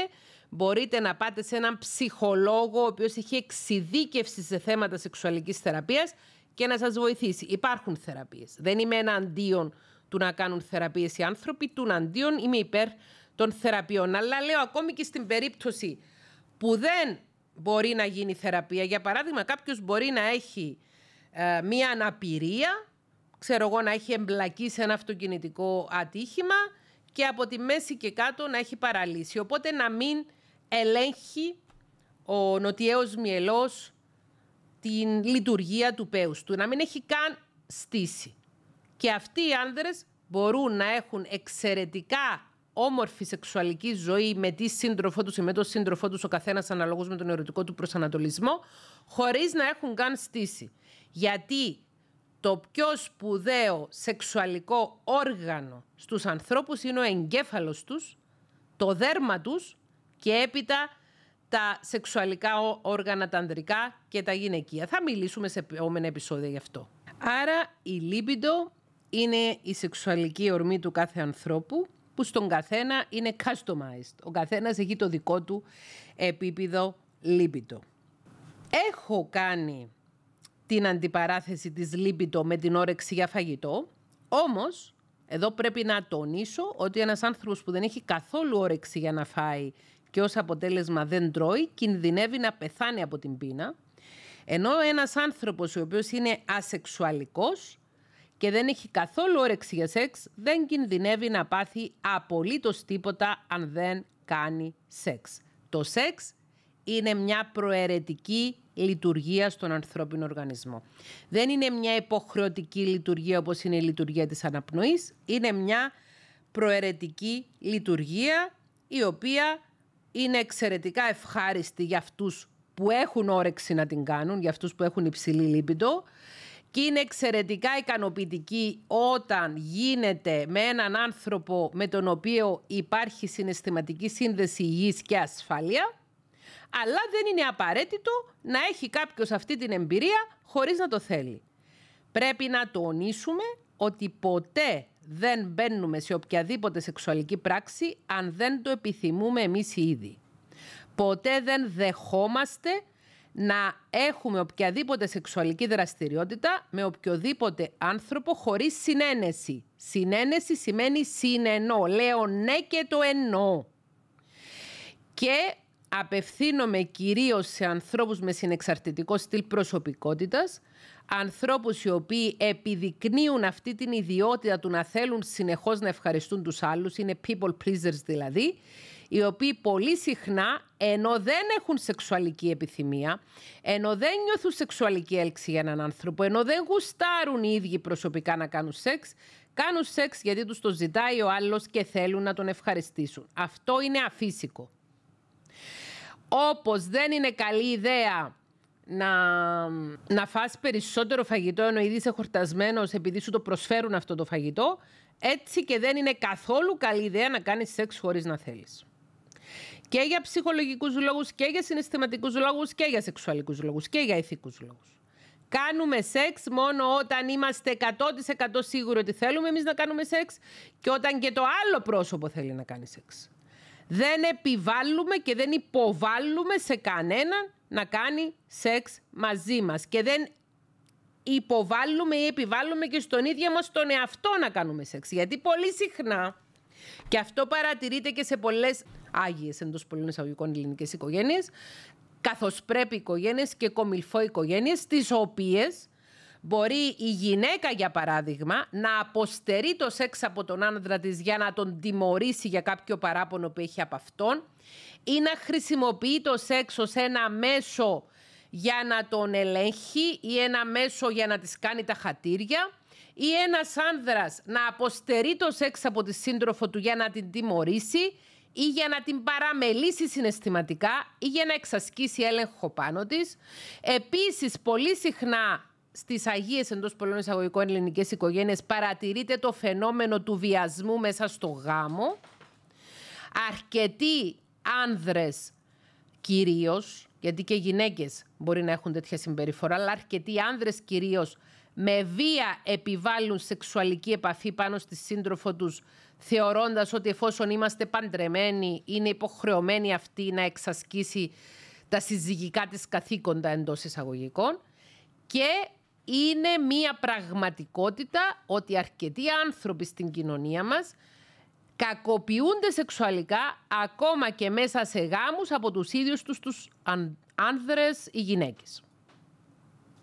μπορείτε να πάτε σε έναν ψυχολόγο ο οποίος έχει εξειδίκευση σε θέματα σεξουαλικής θεραπείας και να σας βοηθήσει. Υπάρχουν θεραπείες. Δεν είμαι εναντίον του να κάνουν θεραπείε οι άνθρωποι, του αντίον είμαι υπέρ των θεραπείων. Αλλά λέω ακόμη και στην περίπτωση που δεν μπορεί να γίνει θεραπεία, για παράδειγμα, κάποιος μπορεί να έχει ε, μία αναπηρία, ξέρω εγώ, να έχει εμπλακεί σε ένα αυτοκινητικό ατύχημα και από τη μέση και κάτω να έχει παραλύσει. Οπότε να μην ελέγχει ο νοτιέος μυελός την λειτουργία του πέους του, να μην έχει καν στήσει. Και αυτοί οι άντρε μπορούν να έχουν εξαιρετικά όμορφη σεξουαλική ζωή με τη σύντροφό τους ή με τον σύντροφό τους ο καθένας αναλόγως με τον ερωτικό του προσανατολισμό, χωρίς να έχουν καν στήσει. Γιατί το πιο σπουδαίο σεξουαλικό όργανο στους ανθρώπους είναι ο εγκέφαλος τους, το δέρμα τους και έπειτα τα σεξουαλικά όργανα τα ανδρικά και τα γυναικεία. Θα μιλήσουμε σε επόμενα επεισόδια γι' αυτό. Άρα η λίμπιντο είναι η σεξουαλική ορμή του κάθε ανθρώπου που στον καθένα είναι customized. Ο καθένας έχει το δικό του επίπεδο λίπητο. Έχω κάνει την αντιπαράθεση της λίπητο με την όρεξη για φαγητό, όμως εδώ πρέπει να τονίσω ότι ένας άνθρωπος που δεν έχει καθόλου όρεξη για να φάει και ως αποτέλεσμα δεν τρώει, κινδυνεύει να πεθάνει από την πείνα, ενώ ένας άνθρωπος ο οποίος είναι ασεξουαλικός και δεν έχει καθόλου όρεξη για σεξ, δεν κινδυνεύει να πάθει απολύτως τίποτα αν δεν κάνει σεξ. Το σεξ είναι μια προαιρετική λειτουργία στον ανθρώπινο οργανισμό. Δεν είναι μια υποχρεωτική λειτουργία όπως είναι η λειτουργία της αναπνοής, είναι μια προαιρετική λειτουργία η οποία είναι εξαιρετικά ευχάριστη για αυτούς που έχουν όρεξη να την κάνουν, για αυτούς που έχουν υψηλή λίπητο και είναι εξαιρετικά ικανοποιητική όταν γίνεται με έναν άνθρωπο με τον οποίο υπάρχει συναισθηματική σύνδεση υγιής και ασφάλεια. Αλλά δεν είναι απαραίτητο να έχει κάποιος αυτή την εμπειρία χωρίς να το θέλει. Πρέπει να τονίσουμε ότι ποτέ δεν μπαίνουμε σε οποιαδήποτε σεξουαλική πράξη αν δεν το επιθυμούμε εμείς οι ίδιοι. Ποτέ δεν δεχόμαστε να έχουμε οποιαδήποτε σεξουαλική δραστηριότητα με οποιοδήποτε άνθρωπο χωρίς συνένεση. Συνένεση σημαίνει συνενώ. Λέω ναι και το εννοώ. Και απευθύνομαι κυρίως σε ανθρώπους με συνεξαρτητικό στυλ προσωπικότητας, ανθρώπους οι οποίοι επιδεικνύουν αυτή την ιδιότητα του να θέλουν συνεχώς να ευχαριστούν τους άλλους, είναι people pleasers δηλαδή, οι οποίοι πολύ συχνά, ενώ δεν έχουν σεξουαλική επιθυμία, ενώ δεν νιώθουν σεξουαλική έλξη για έναν άνθρωπο, ενώ δεν γουστάρουν οι ίδιοι προσωπικά να κάνουν σεξ, κάνουν σεξ γιατί τους το ζητάει ο άλλος και θέλουν να τον ευχαριστήσουν. Αυτό είναι αφύσικο. Όπως δεν είναι καλή ιδέα να, να φας περισσότερο φαγητό ενώ ήδη είσαι χορτασμένος επειδή σου το προσφέρουν αυτό το φαγητό, έτσι και δεν είναι καθόλου καλή ιδέα να κάνεις σεξ χωρίς να θέλεις. Και για ψυχολογικούς λόγους και για συναισθηματικούς λόγους και για σεξουαλικούς λόγους και για ηθικούς λόγους. Κάνουμε σεξ μόνο όταν είμαστε 100% σίγουροι ότι θέλουμε εμείς να κάνουμε σεξ και όταν και το άλλο πρόσωπο θέλει να κάνει σεξ. Δεν επιβάλλουμε και δεν υποβάλλουμε σε κανέναν να κάνει σεξ μαζί μας. Και δεν υποβάλλουμε ή επιβάλλουμε και στον ίδιο μας τον εαυτό να κάνουμε σεξ. Γιατί πολύ συχνά και αυτό παρατηρείται και σε πολλές άγιες εντός πολλών εισαγωγικών ελληνικές οικογένειες, καθώς πρέπει οικογένειες και κομιλφό οικογένειες, τις οποίες μπορεί η γυναίκα, για παράδειγμα, να αποστερεί το σεξ από τον άντρα της για να τον τιμωρήσει για κάποιο παράπονο που έχει από αυτόν, ή να χρησιμοποιεί το σεξ ως ένα μέσο για να τον ελέγχει ή ένα μέσο για να της κάνει τα χατήρια ή ένας άνδρας να αποστερεί το σεξ από τη σύντροφο του για να την τιμωρήσει ή για να την παραμελήσει συναισθηματικά ή για να εξασκήσει έλεγχο πάνω της. Επίσης, πολύ συχνά στις Αγίες εντός πολλών εισαγωγικών ελληνικές οικογένειες παρατηρείται το φαινόμενο του βιασμού μέσα στο γάμο. Αρκετοί άνδρες κυρίως, γιατί και γυναίκες μπορεί να έχουν τέτοια συμπεριφορά, αλλά αρκετοί άνδρες κυρίως με βία επιβάλλουν σεξουαλική επαφή πάνω στη σύντροφο τους, θεωρώντας ότι εφόσον είμαστε παντρεμένοι, είναι υποχρεωμένοι αυτή να εξασκήσει τα συζυγικά της καθήκοντα εντός εισαγωγικών και είναι μία πραγματικότητα ότι αρκετοί άνθρωποι στην κοινωνία μας κακοποιούνται σεξουαλικά ακόμα και μέσα σε γάμους από τους ίδιους τους, τους άνδρες ή γυναίκες.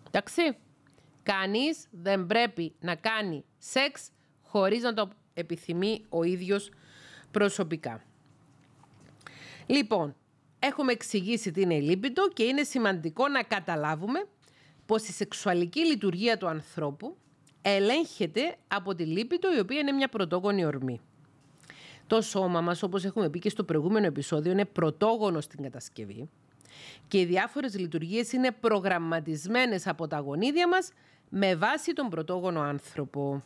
Εντάξει. Κανείς δεν πρέπει να κάνει σεξ χωρίς να το επιθυμεί ο ίδιος προσωπικά. Λοιπόν, έχουμε εξηγήσει την είναι η και είναι σημαντικό να καταλάβουμε πως η σεξουαλική λειτουργία του ανθρώπου ελέγχεται από τη λίπητο η οποία είναι μια πρωτόγονη ορμή. Το σώμα μας, όπως έχουμε πει και στο προηγούμενο επεισόδιο, είναι πρωτόγονος στην κατασκευή και οι διάφορες λειτουργίες είναι προγραμματισμένες από τα γονίδια μας με βάση τον πρωτόγονο άνθρωπο.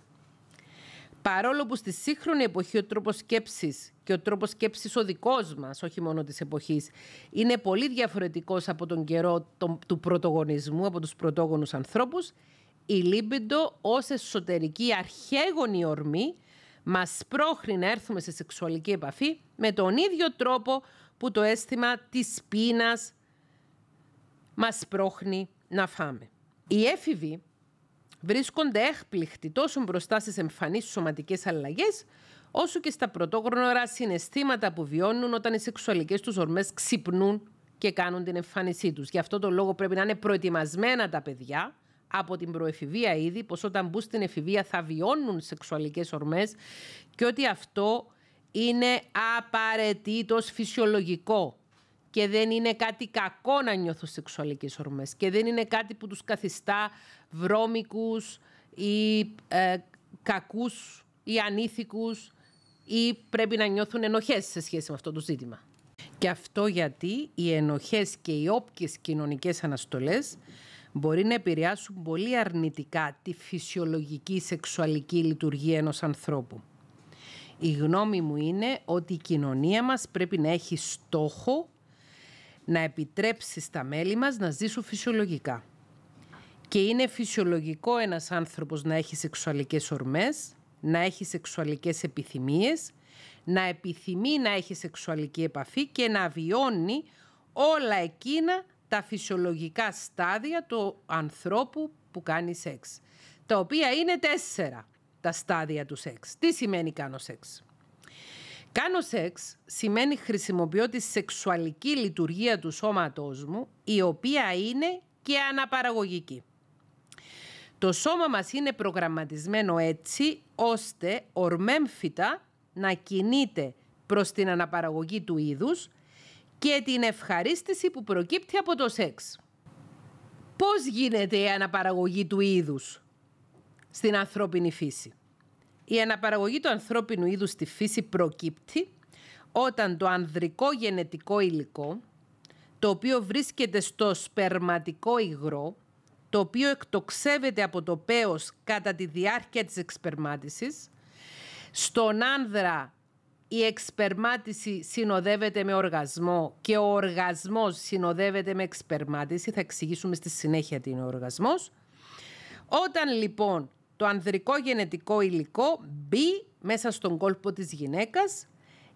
Παρόλο που στη σύγχρονη εποχή ο τρόπος σκέψης και ο τρόπος σκέψης ο δικός μας, όχι μόνο της εποχής, είναι πολύ διαφορετικός από τον καιρό του πρωτογονισμού, από τους πρωτόγονους ανθρώπους, η λίμπιντο ως εσωτερική αρχαίγονη ορμή μας πρόχνει να έρθουμε σε σεξουαλική επαφή με τον ίδιο τρόπο που το αίσθημα της πείνας μας πρόχνει να φάμε. Οι έφηβοι βρίσκονται έκπληκτοι τόσο μπροστά στις εμφανείς σωματικές αλλαγές, όσο και στα πρωτόγνωρα συναισθήματα που βιώνουν όταν οι σεξουαλικές τους ορμές ξυπνούν και κάνουν την εμφάνισή τους. Γι' αυτό το λόγο πρέπει να είναι προετοιμασμένα τα παιδιά από την προεφηβεία ήδη, πως όταν μπουν στην εφηβεία θα βιώνουν σεξουαλικές ορμές, και ότι αυτό είναι απαραίτητος φυσιολογικό και δεν είναι κάτι κακό να νιώθουν σεξουαλικές ορμές και δεν είναι κάτι που τους καθιστά βρώμικους ή ε, κακούς ή ανήθικους ή πρέπει να νιώθουν ενοχές σε σχέση με αυτό το ζήτημα. Και αυτό γιατί οι ενοχές και οι όποιες κοινωνικές αναστολές μπορεί να επηρεάσουν πολύ αρνητικά τη φυσιολογική σεξουαλική λειτουργία ενός ανθρώπου. Η γνώμη μου είναι ότι η κοινωνία μας πρέπει να έχει στόχο να επιτρέψει στα μέλη μας να ζήσουν φυσιολογικά. Και είναι φυσιολογικό ένας άνθρωπος να έχει σεξουαλικές ορμές, να έχει σεξουαλικές επιθυμίες, να επιθυμεί να έχει σεξουαλική επαφή και να βιώνει όλα εκείνα τα φυσιολογικά στάδια του ανθρώπου που κάνει σεξ. Τα οποία είναι τέσσερα τα στάδια του σεξ. Τι σημαίνει κάνω σεξ. Κάνω σεξ σημαίνει χρησιμοποιώ τη σεξουαλική λειτουργία του σώματός μου, η οποία είναι και αναπαραγωγική. Το σώμα μας είναι προγραμματισμένο έτσι ώστε ορμέμφυτα να κινείται προς την αναπαραγωγή του είδους και την ευχαρίστηση που προκύπτει από το σεξ. Πώς γίνεται η αναπαραγωγή του είδους στην ανθρώπινη φύση. Η αναπαραγωγή του ανθρώπινου είδους στη φύση προκύπτει όταν το ανδρικό γενετικό υλικό, το οποίο βρίσκεται στο σπερματικό υγρό, το οποίο εκτοξεύεται από το πέος κατά τη διάρκεια της εξπερμάτισης Στον άνδρα η εξπερμάτιση συνοδεύεται με οργασμό και ο οργασμός συνοδεύεται με εξπερμάτιση. Θα εξηγήσουμε στη συνέχεια τι είναι ο οργασμός. Όταν λοιπόν το ανδρικό γενετικό υλικό μπει μέσα στον κόλπο της γυναίκας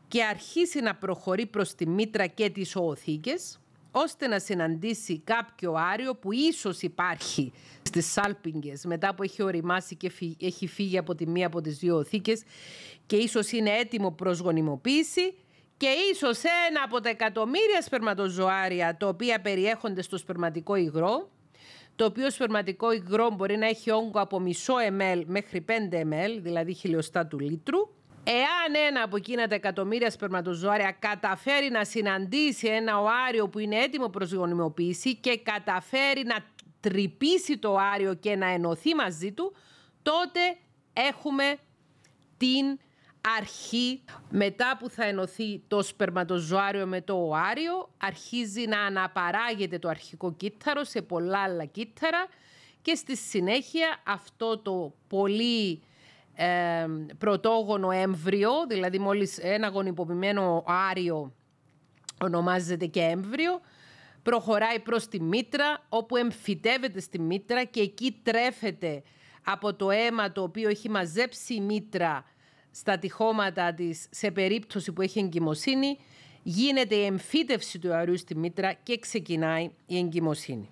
και αρχίσει να προχωρεί προς τη μήτρα και τις οοθήκες, ώστε να συναντήσει κάποιο άριο που ίσως υπάρχει στις Σάλπιγγες μετά που έχει οριμάσει και έχει φύγει από τη μία από τις δύο οθήκες και ίσως είναι έτοιμο προς γονιμοποίηση και ίσως ένα από τα εκατομμύρια σπερματοζωάρια τα οποία περιέχονται στο σπερματικό υγρό το οποίο σπερματικό υγρό μπορεί να έχει όγκο από μισό ml μέχρι 5 ml, δηλαδή χιλιοστά του λίτρου, Εάν ένα από εκείνα τα εκατομμύρια σπερματοζώαρια καταφέρει να συναντήσει ένα οάριο που είναι έτοιμο προς γονιμοποίηση και καταφέρει να τρυπήσει το οάριο και να ενωθεί μαζί του, τότε έχουμε την αρχή, μετά που θα ενωθεί το σπερματοζωάριο με το οάριο, αρχίζει να αναπαράγεται το αρχικό κύτταρο σε πολλά άλλα κύτταρα και στη συνέχεια αυτό το πολύ ε, πρωτόγονο έμβριο, δηλαδή μόλις ένα γονιποποιημένο άριο ονομάζεται και έμβριο, προχωράει προς τη μήτρα, όπου εμφυτεύεται στη μήτρα και εκεί τρέφεται από το αίμα το οποίο έχει μαζέψει η μήτρα στα τυχώματα της σε περίπτωση που έχει εγκυμοσύνη, γίνεται η εμφύτευση του αερίου στη μήτρα και ξεκινάει η εγκυμοσύνη.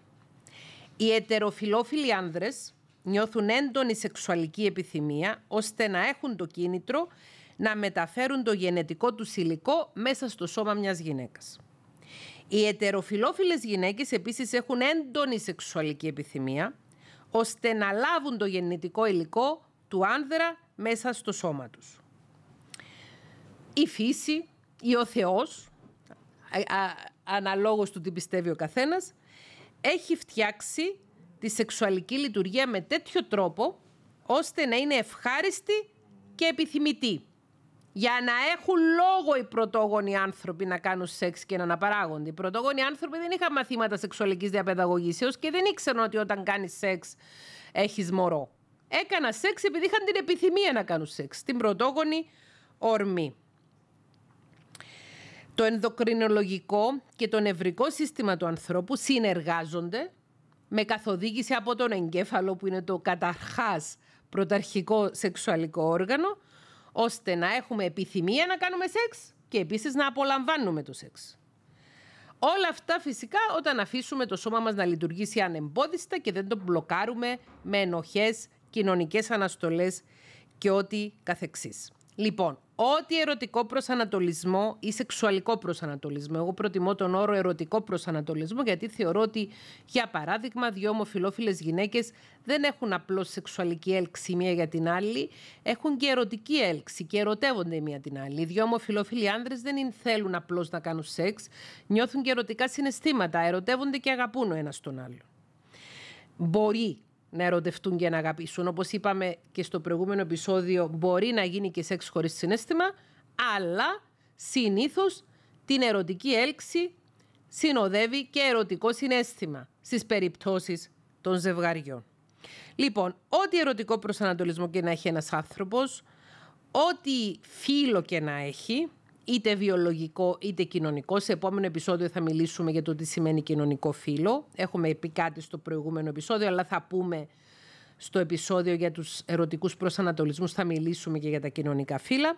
Οι ετεροφιλόφιλοι άνδρες νιώθουν έντονη σεξουαλική επιθυμία ώστε να έχουν το κίνητρο να μεταφέρουν το γενετικό τους υλικό μέσα στο σώμα μιας γυναίκας. Οι ετεροφιλόφιλες γυναίκες επίσης έχουν έντονη σεξουαλική επιθυμία ώστε να λάβουν το γενετικό υλικό του άνδρα μέσα στο σώμα τους. Η φύση ή ο Θεός, αναλόγως του τι πιστεύει ο καθένας, έχει φτιάξει τη σεξουαλική λειτουργία με τέτοιο τρόπο ώστε να είναι ευχάριστη και επιθυμητή. Για να έχουν λόγο οι πρωτόγονοι άνθρωποι να κάνουν σεξ και να αναπαράγονται. Οι πρωτόγονοι άνθρωποι δεν είχαν μαθήματα σεξουαλικής διαπαιδαγωγήσεως και δεν ήξεραν ότι όταν κάνεις σεξ έχεις μωρό. Έκανα σεξ επειδή είχαν την επιθυμία να κάνουν σεξ. Την πρωτόγονη ορμή. Το ενδοκρινολογικό και το νευρικό σύστημα του ανθρώπου συνεργάζονται με καθοδήγηση από τον εγκέφαλο που είναι το καταρχάς πρωταρχικό σεξουαλικό όργανο ώστε να έχουμε επιθυμία να κάνουμε σεξ και επίσης να απολαμβάνουμε το σεξ. Όλα αυτά φυσικά όταν αφήσουμε το σώμα μας να λειτουργήσει ανεμπόδιστα και δεν το μπλοκάρουμε με ενοχές, κοινωνικές αναστολές και ό,τι καθεξής. Λοιπόν, ό,τι ερωτικό προσανατολισμό ή σεξουαλικό προσανατολισμό. Εγώ προτιμώ τον όρο ερωτικό προσανατολισμό, γιατί θεωρώ ότι, για παράδειγμα, δύο ομοφυλόφιλες γυναίκες δεν έχουν απλώς σεξουαλική έλξη μία για την άλλη, έχουν και ερωτική έλξη και ερωτεύονται μία την άλλη. Οι δύο ομοφυλόφιλοι άνδρες δεν θέλουν απλώς να κάνουν σεξ, νιώθουν και ερωτικά συναισθήματα, ερωτεύονται και αγαπούν ο ένας τον άλλο. Μπορεί να ερωτευτούν και να αγαπήσουν. Όπως είπαμε και στο προηγούμενο επεισόδιο, μπορεί να γίνει και σεξ χωρίς συνέστημα, αλλά συνήθως την ερωτική έλξη συνοδεύει και ερωτικό συνέστημα στις περιπτώσεις των ζευγαριών. Λοιπόν, ό,τι ερωτικό προσανατολισμό και να έχει ένας άνθρωπος, ό,τι φίλο και να έχει, είτε βιολογικό είτε κοινωνικό. Σε επόμενο επεισόδιο θα μιλήσουμε για το τι σημαίνει κοινωνικό φύλλο. Έχουμε πει κάτι στο προηγούμενο επεισόδιο, αλλά θα πούμε στο επεισόδιο για τους ερωτικούς προσανατολισμούς θα μιλήσουμε και για τα κοινωνικά φύλλα.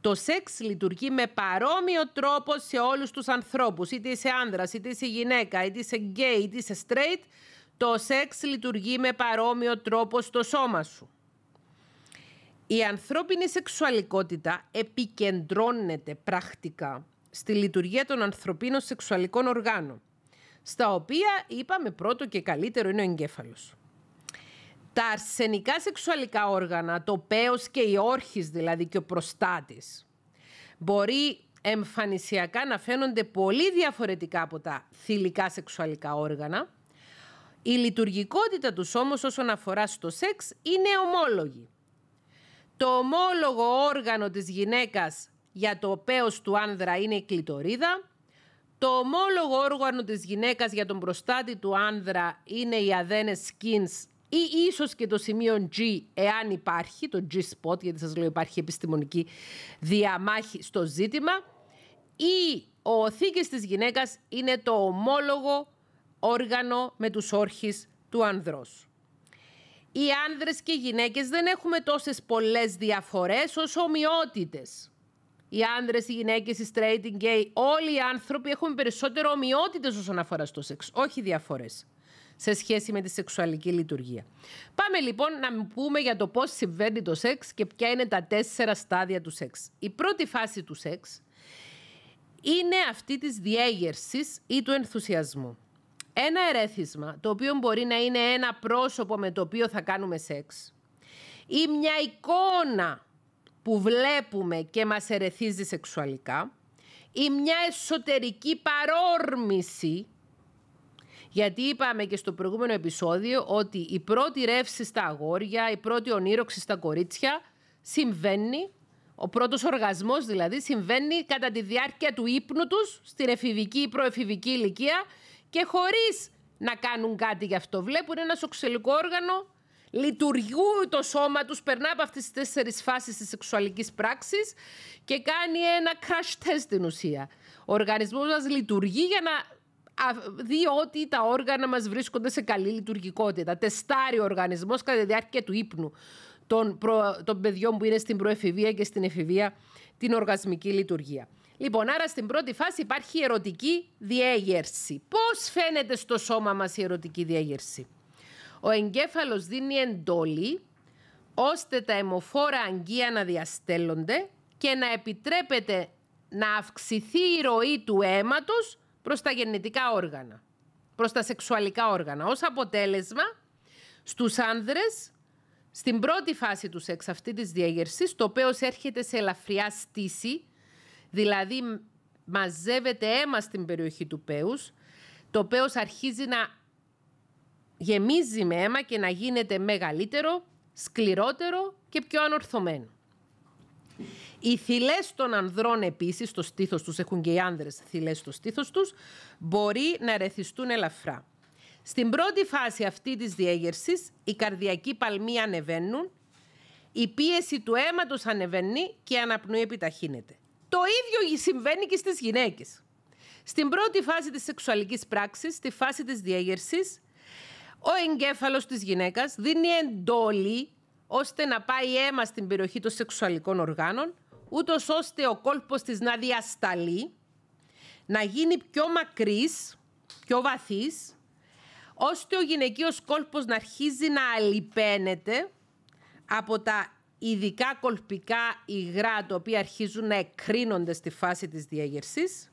Το σεξ λειτουργεί με παρόμοιο τρόπο σε όλους τους ανθρώπους, είτε είσαι άνδρας, είτε είσαι γυναίκα, είτε είσαι γκέι, είτε είσαι straight. Το σεξ λειτουργεί με παρόμοιο τρόπο στο σώμα σου. Η ανθρώπινη σεξουαλικότητα επικεντρώνεται πρακτικά στη λειτουργία των ανθρωπίνων σεξουαλικών οργάνων, στα οποία είπαμε πρώτο και καλύτερο είναι ο εγκέφαλος. Τα αρσενικά σεξουαλικά όργανα, το πέος και η όρχης δηλαδή και ο προστάτης, μπορεί εμφανισιακά να φαίνονται πολύ διαφορετικά από τα θηλυκά σεξουαλικά όργανα. Η λειτουργικότητα τους όμως όσον αφορά στο σεξ είναι ομόλογη. Το ομόλογο όργανο της γυναίκας για το πέος του άνδρα είναι η κλειτορίδα. Το ομόλογο όργανο της γυναίκας για τον προστάτη του άνδρα είναι οι αδένες skins ή ίσως και το σημείο G, εάν υπάρχει, το G-spot, γιατί σας λέω υπάρχει επιστημονική διαμάχη στο ζήτημα. Ή ο οθήκης της γυναίκας είναι το ομόλογο όργανο με τους όρχης του ανδρός οι άνδρες και οι γυναίκες δεν έχουμε τόσες πολλές διαφορές ως ομοιότητες. Οι άνδρες, οι γυναίκες, οι straight, οι gay, όλοι οι άνθρωποι έχουμε περισσότερο ομοιότητες όσον αφορά στο σεξ, όχι διαφορές σε σχέση με τη σεξουαλική λειτουργία. Πάμε λοιπόν να πούμε για το πώς συμβαίνει το σεξ και ποια είναι τα τέσσερα στάδια του σεξ. Η πρώτη φάση του σεξ είναι αυτή της διέγερσης ή του ενθουσιασμού ένα ερέθισμα, το οποίο μπορεί να είναι ένα πρόσωπο με το οποίο θα κάνουμε σεξ ή μια εικόνα που βλέπουμε και μας ερεθίζει σεξουαλικά ή μια εσωτερική παρόρμηση γιατί είπαμε και στο προηγούμενο επεισόδιο ότι η πρώτη ρεύση στα αγόρια, η πρώτη ονείροξη στα κορίτσια συμβαίνει, ο πρώτος οργασμός δηλαδή συμβαίνει κατά τη διάρκεια του ύπνου τους στην εφηβική ή προεφηβική ηλικία και χωρίς να κάνουν κάτι γι' αυτό. Βλέπουν ένα σεξουαλικό όργανο, λειτουργούν το σώμα τους, περνά από αυτές τις τέσσερις φάσεις της σεξουαλικής πράξης και κάνει ένα crash test στην ουσία. Ο οργανισμός μας λειτουργεί για να δει ότι τα όργανα μας βρίσκονται σε καλή λειτουργικότητα. Τεστάρει ο οργανισμός κατά τη διάρκεια του ύπνου των, των παιδιών που είναι στην προεφηβεία και στην εφηβεία την οργασμική λειτουργία. Λοιπόν, άρα στην πρώτη φάση υπάρχει η ερωτική διέγερση. Πώς φαίνεται στο σώμα μας η ερωτική διέγερση. Ο εγκέφαλος δίνει εντόλη ώστε τα αιμοφόρα αγγεία να διαστέλλονται και να επιτρέπεται να αυξηθεί η ροή του αίματος προς τα γεννητικά όργανα, προς τα σεξουαλικά όργανα. Ως αποτέλεσμα, στους άνδρες, στην πρώτη φάση τους σεξ αυτή της διέγερσης, το οποίο έρχεται σε ελαφριά στήση, Δηλαδή μαζεύεται αίμα στην περιοχή του πέους, το πέος αρχίζει να γεμίζει με αίμα και να γίνεται μεγαλύτερο, σκληρότερο και πιο ανορθωμένο. Οι θυλές των ανδρών επίσης, στο στήθος τους έχουν και οι άνδρες θυλές στο στήθος τους, μπορεί να ρεθιστούν ελαφρά. Στην πρώτη φάση αυτή της διέγερσης, οι καρδιακοί παλμοί ανεβαίνουν, η πίεση του αίματος ανεβαίνει και η αναπνοή επιταχύνεται. Το ίδιο συμβαίνει και στις γυναίκες. Στην πρώτη φάση της σεξουαλικής πράξης, τη φάση της διέγερσης, ο εγκέφαλος της γυναίκας δίνει εντόλη ώστε να πάει αίμα στην περιοχή των σεξουαλικών οργάνων, ούτως ώστε ο κόλπος της να διασταλεί, να γίνει πιο μακρύς, πιο βαθύς, ώστε ο γυναικείος κόλπος να αρχίζει να αλυπαίνεται από τα ειδικά κολπικά υγρά τα οποία αρχίζουν να εκρίνονται στη φάση της διαγερσής.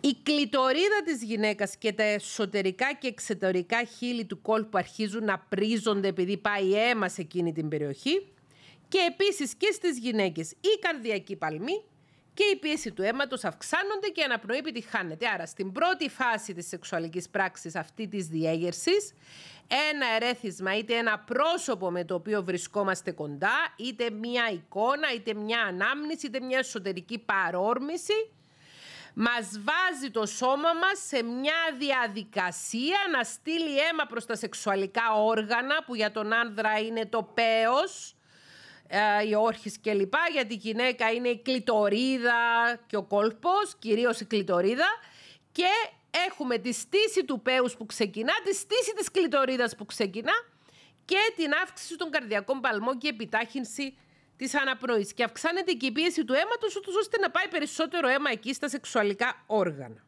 Η κλητορίδα της γυναίκας και τα εσωτερικά και εξωτερικά χείλη του κόλπου αρχίζουν να πρίζονται επειδή πάει αίμα σε εκείνη την περιοχή. Και επίσης και στις γυναίκες η καρδιακή παλμή και η πίεση του αίματος αυξάνονται και η αναπνοή επιτυχάνεται. Άρα, στην πρώτη φάση της σεξουαλικής πράξης αυτή της διέγερσης, ένα ερέθισμα, είτε ένα πρόσωπο με το οποίο βρισκόμαστε κοντά, είτε μια εικόνα, είτε μια ανάμνηση, είτε μια εσωτερική παρόρμηση, μας βάζει το σώμα μας σε μια διαδικασία να στείλει αίμα προς τα σεξουαλικά όργανα, που για τον άνδρα είναι το πέος, η ε, όρχες κλπ. Γιατί η γυναίκα είναι η και ο κόλπος, κυρίως η κλιτορίδα. Και έχουμε τη στήση του πέους που ξεκινά, τη στήση της κλιτορίδας που ξεκινά και την αύξηση των καρδιακών παλμών και επιτάχυνση της αναπνοής. Και αυξάνεται και η πίεση του αίματος, ώστε να πάει περισσότερο αίμα εκεί στα σεξουαλικά όργανα.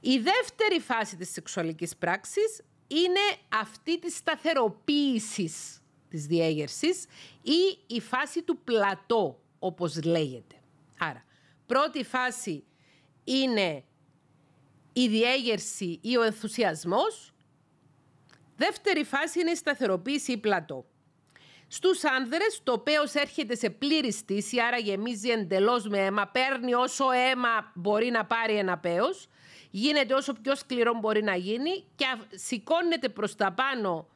Η δεύτερη φάση της σεξουαλικής πράξης είναι αυτή της σταθεροποίησης της διέγερσης ή η φάση του πλατό, όπως λέγεται. Άρα, πρώτη φάση είναι η διέγερση ή ο ενθουσιασμός. Δεύτερη φάση είναι η σταθεροποίηση ή πλατό. Στους άνδρες το πέος έρχεται σε πλήρη στήση, άρα γεμίζει εντελώς με αίμα, παίρνει όσο αίμα μπορεί να πάρει ένα πέος, γίνεται όσο πιο σκληρό μπορεί να γίνει και σηκώνεται προς τα πάνω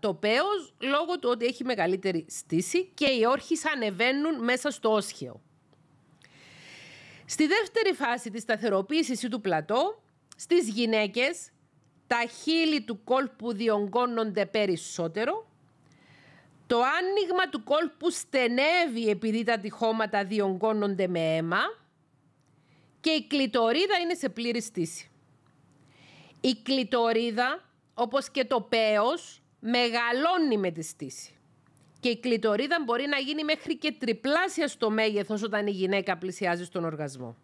το πέος λόγω του ότι έχει μεγαλύτερη στήση και οι όρχες ανεβαίνουν μέσα στο όσχεο. Στη δεύτερη φάση της σταθεροποίησης του πλατό, στις γυναίκες τα χείλη του κόλπου διονγκώνονται περισσότερο, το άνοιγμα του κόλπου στενεύει επειδή τα τυχώματα διονγκώνονται με αίμα και η κλιτορίδα είναι σε πλήρη στήση. Η κλιτορίδα, όπως και το πέος, μεγαλώνει με τη στήση. Και η κλειτορίδα μπορεί να γίνει μέχρι και τριπλάσια στο μέγεθος όταν η γυναίκα πλησιάζει στον οργασμό.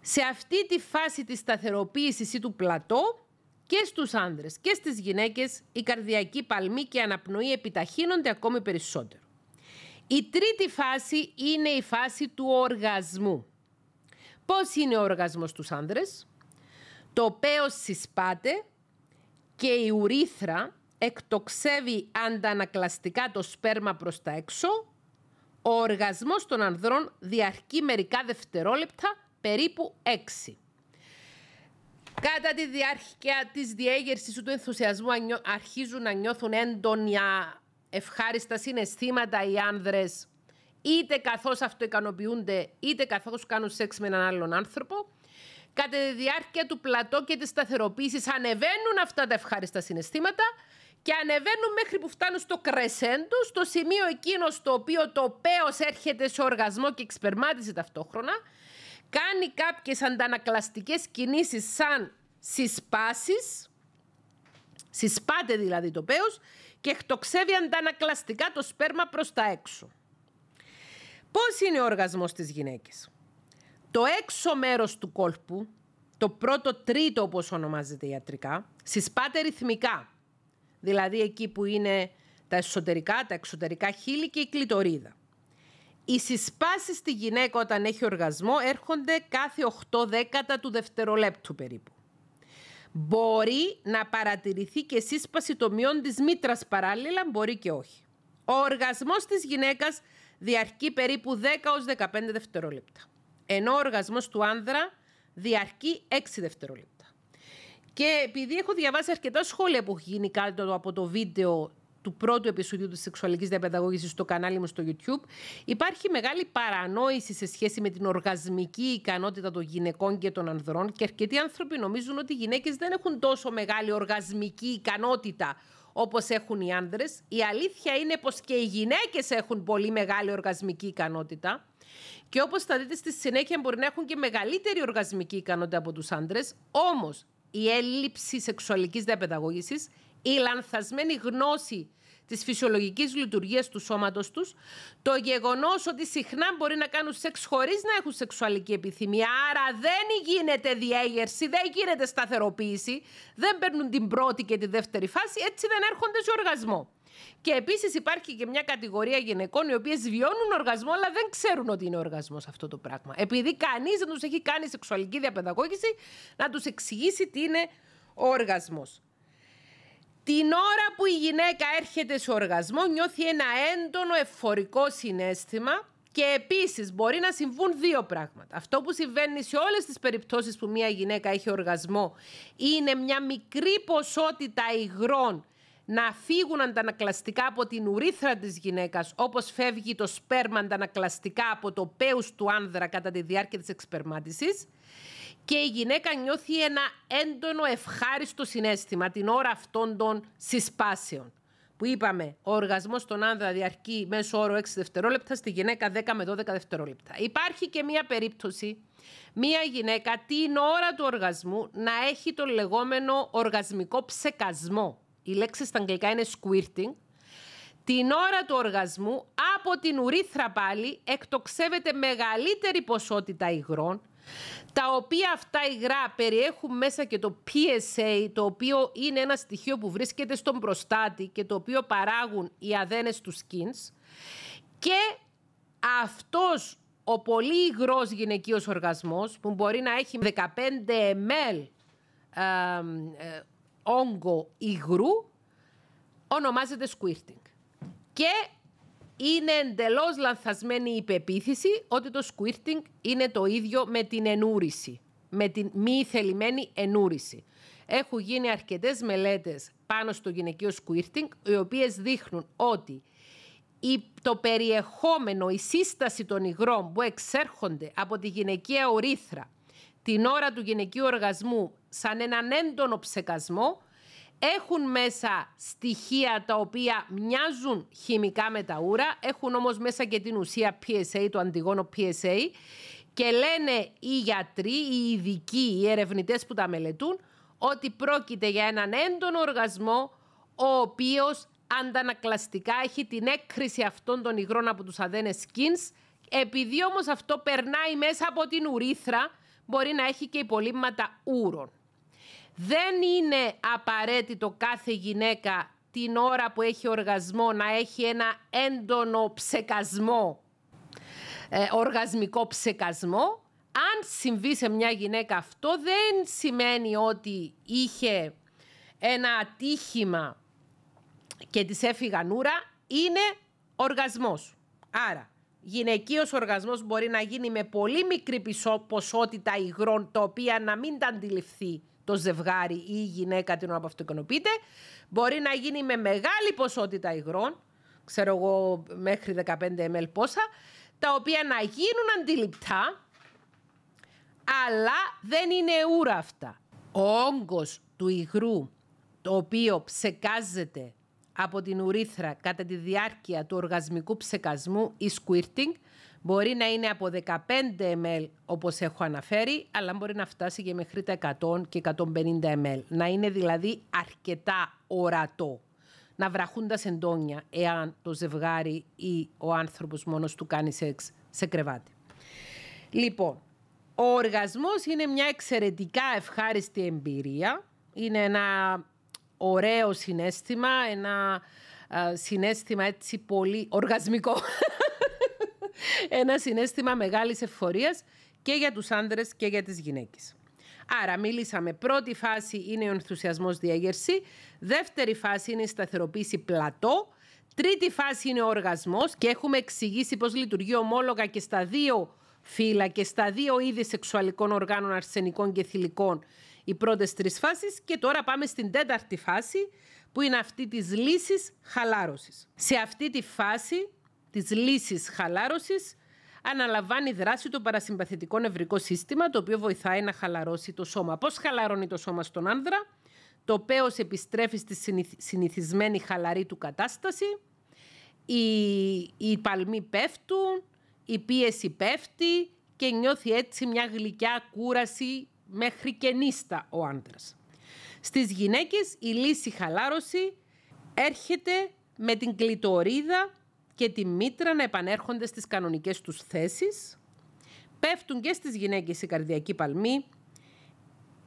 Σε αυτή τη φάση της σταθεροποίησης ή του πλατό και στους άνδρες και στις γυναίκες η καρδιακή παλμή και η αναπνοή επιταχύνονται ακόμη περισσότερο. Η τρίτη φάση είναι η φάση του οργασμού. Πώς είναι ο οργασμός στους άνδρες? Το πέος συσπάται και η ουρήθρα εκτοξεύει αντανακλαστικά το σπέρμα προς τα έξω, ο οργασμός των ανδρών διαρκεί μερικά δευτερόλεπτα, περίπου έξι. Κατά τη διάρκεια της διέγερσης του ενθουσιασμού αρχίζουν να νιώθουν έντονια ευχάριστα συναισθήματα οι άνδρες είτε καθώς αυτοικανοποιούνται είτε καθώς κάνουν σεξ με έναν άλλον άνθρωπο Κατά τη διάρκεια του πλατό και της σταθεροποίησης ανεβαίνουν αυτά τα ευχάριστα συναισθήματα και ανεβαίνουν μέχρι που φτάνουν στο κρεσέντο, στο σημείο εκείνο στο οποίο το πέος έρχεται σε οργασμό και εξπερμάτισε ταυτόχρονα, κάνει κάποιες αντανακλαστικές κινήσεις σαν συσπάσεις, συσπάται δηλαδή το πέος και χτοξεύει αντανακλαστικά το σπέρμα προς τα έξω. Πώς είναι ο οργασμός της γυναίκης. Το έξω μέρος του κόλπου, το πρώτο τρίτο όπως ονομάζεται ιατρικά, συσπάται ρυθμικά. Δηλαδή εκεί που είναι τα εσωτερικά, τα εξωτερικά χείλη και η κλειτορίδα. Οι συσπάσεις στη γυναίκα όταν έχει οργασμό έρχονται κάθε 8 δέκατα του δευτερολέπτου περίπου. Μπορεί να παρατηρηθεί και σύσπαση τομιών της μήτρας παράλληλα, μπορεί και όχι. Ο οργασμός της γυναίκας διαρκεί περίπου 10 15 δευτερόλεπτα. Ενώ ο οργασμός του άνδρα διαρκεί 6 δευτερόλεπτα. Και επειδή έχω διαβάσει αρκετά σχόλια που έχει γίνει κάτω από το βίντεο του πρώτου επεισοδίου της σεξουαλικής διαπαιδαγώγησης στο κανάλι μου στο YouTube, υπάρχει μεγάλη παρανόηση σε σχέση με την οργασμική ικανότητα των γυναικών και των ανδρών και αρκετοί άνθρωποι νομίζουν ότι οι γυναίκες δεν έχουν τόσο μεγάλη οργασμική ικανότητα όπως έχουν οι άνδρες. Η αλήθεια είναι πως και οι γυναίκες έχουν πολύ μεγάλη οργασμική ικανότητα. Και όπως θα δείτε στη συνέχεια, μπορεί να έχουν και μεγαλύτερη οργασμική ικανότητα από τους άντρες. Όμως, η έλλειψη σεξουαλικής διαπαιδαγώγησης, η λανθασμένη γνώση της φυσιολογικής λειτουργίας του σώματος τους, το γεγονός ότι συχνά μπορεί να κάνουν σεξ χωρίς να έχουν σεξουαλική επιθυμία. Άρα δεν γίνεται διέγερση, δεν γίνεται σταθεροποίηση, δεν παίρνουν την πρώτη και τη δεύτερη φάση, έτσι δεν έρχονται σε οργασμό. Και επίσης υπάρχει και μια κατηγορία γυναικών οι οποίες βιώνουν οργασμό, αλλά δεν ξέρουν ότι είναι οργασμός αυτό το πράγμα. Επειδή κανείς δεν τους έχει κάνει σεξουαλική διαπαιδαγώγηση να τους εξηγήσει τι είναι ο οργασμός. Την ώρα που η γυναίκα έρχεται σε οργασμό, νιώθει ένα έντονο εφορικό συνέστημα και επίσης μπορεί να συμβούν δύο πράγματα. Αυτό που συμβαίνει σε όλες τις περιπτώσεις που μια γυναίκα έχει οργασμό είναι μια μικρή ποσότητα υγρών να φύγουν αντανακλαστικά από την ουρήθρα της γυναίκας, όπως φεύγει το σπέρμα αντανακλαστικά από το πέους του άνδρα κατά τη διάρκεια της εξπερμάτισης και η γυναίκα νιώθει ένα έντονο ευχάριστο συνέστημα την ώρα αυτών των συσπάσεων. Που είπαμε, ο οργασμός στον άνδρα διαρκεί μέσω όρο 6 δευτερόλεπτα, στη γυναίκα 10 με 12 δευτερόλεπτα. Υπάρχει και μία περίπτωση, μία γυναίκα την ώρα του οργασμού να έχει το λεγόμενο οργασμικό ψεκασμό η λέξη στα αγγλικά είναι squirting, την ώρα του οργασμού από την ουρήθρα πάλι εκτοξεύεται μεγαλύτερη ποσότητα υγρών, τα οποία αυτά υγρά περιέχουν μέσα και το PSA, το οποίο είναι ένα στοιχείο που βρίσκεται στον προστάτη και το οποίο παράγουν οι αδένες του skins. Και αυτός ο πολύ υγρός γυναικείος οργασμός, που μπορεί να έχει 15 ml ε, ε, όγκο υγρού ονομάζεται squirting. Και είναι εντελώς λανθασμένη η υπεποίθηση ότι το squirting είναι το ίδιο με την ενούρηση, με την μη θελημένη ενούρηση. Έχουν γίνει αρκετές μελέτες πάνω στο γυναικείο squirting, οι οποίες δείχνουν ότι το περιεχόμενο, η σύσταση των υγρών που εξέρχονται από τη γυναικεία ορίθρα την ώρα του γυναικείου οργασμού σαν έναν έντονο ψεκασμό, έχουν μέσα στοιχεία τα οποία μοιάζουν χημικά με τα ούρα, έχουν όμως μέσα και την ουσία PSA, το αντιγόνο PSA και λένε οι γιατροί, οι ειδικοί, οι ερευνητές που τα μελετούν ότι πρόκειται για έναν έντονο οργασμό ο οποίος αντανακλαστικά έχει την έκκριση αυτών των υγρών από τους αδένες skins επειδή όμως αυτό περνάει μέσα από την ουρήθρα μπορεί να έχει και υπολείμματα ούρων. Δεν είναι απαραίτητο κάθε γυναίκα την ώρα που έχει οργασμό να έχει ένα έντονο ψεκασμό, ε, οργασμικό ψεκασμό. Αν συμβεί σε μια γυναίκα αυτό δεν σημαίνει ότι είχε ένα ατύχημα και της έφυγα νούρα, είναι οργασμός. Άρα, γυναικείος οργασμός μπορεί να γίνει με πολύ μικρή ποσότητα υγρών, τα οποία να μην τα αντιληφθεί το ζευγάρι ή η γυναίκα την ώρα που Μπορεί να γίνει με μεγάλη ποσότητα υγρών, ξέρω εγώ μέχρι 15 ml πόσα, τα οποία να γίνουν αντιληπτά, αλλά δεν είναι ούρα αυτά. Ο όγκος του υγρού, το οποίο ψεκάζεται από την ουρήθρα κατά τη διάρκεια του οργασμικού ψεκασμού ή squirting, Μπορεί να είναι από 15 ml όπως έχω αναφέρει, αλλά μπορεί να φτάσει και μέχρι τα 100 και 150 ml. Να είναι δηλαδή αρκετά ορατό. Να βραχούν τα σεντόνια εάν το ζευγάρι ή ο άνθρωπος μόνος του κάνει σεξ σε κρεβάτι. Λοιπόν, ο οργασμός είναι μια εξαιρετικά ευχάριστη εμπειρία. Είναι ένα ωραίο συνέστημα, ένα ε, συνέστημα έτσι πολύ οργασμικό. ένα συνέστημα μεγάλης ευφορίας και για τους άντρες και για τις γυναίκες. Άρα μίλησαμε πρώτη φάση είναι ο ενθουσιασμός διεγερση δεύτερη φάση είναι η σταθεροποίηση πλατό, τρίτη φάση είναι ο οργασμός και έχουμε εξηγήσει πώς λειτουργεί ομόλογα και στα δύο φύλλα και στα δύο είδη σεξουαλικών οργάνων αρσενικών και θηλυκών οι πρώτες τρεις φάσεις και τώρα πάμε στην τέταρτη φάση που είναι αυτή της λύσης χαλάρωσης. Σε αυτή τη φάση Της λύσης χαλάρωσης αναλαμβάνει δράση το παρασυμπαθητικό νευρικό σύστημα το οποίο βοηθάει να χαλαρώσει το σώμα. Πώς χαλαρώνει το σώμα στον άνδρα? Το οποίο επιστρέφει στη συνηθισμένη χαλαρή του κατάσταση, οι, οι παλμοί πέφτουν, η πίεση πέφτει και νιώθει έτσι μια γλυκιά κούραση μέχρι και νύστα ο άντρας. Στις γυναίκες η λύση χαλάρωση έρχεται με την κλειτορίδα και τη μήτρα να επανέρχονται στις κανονικές τους θέσεις. Πέφτουν και στις γυναίκες οι καρδιακοί παλμοί,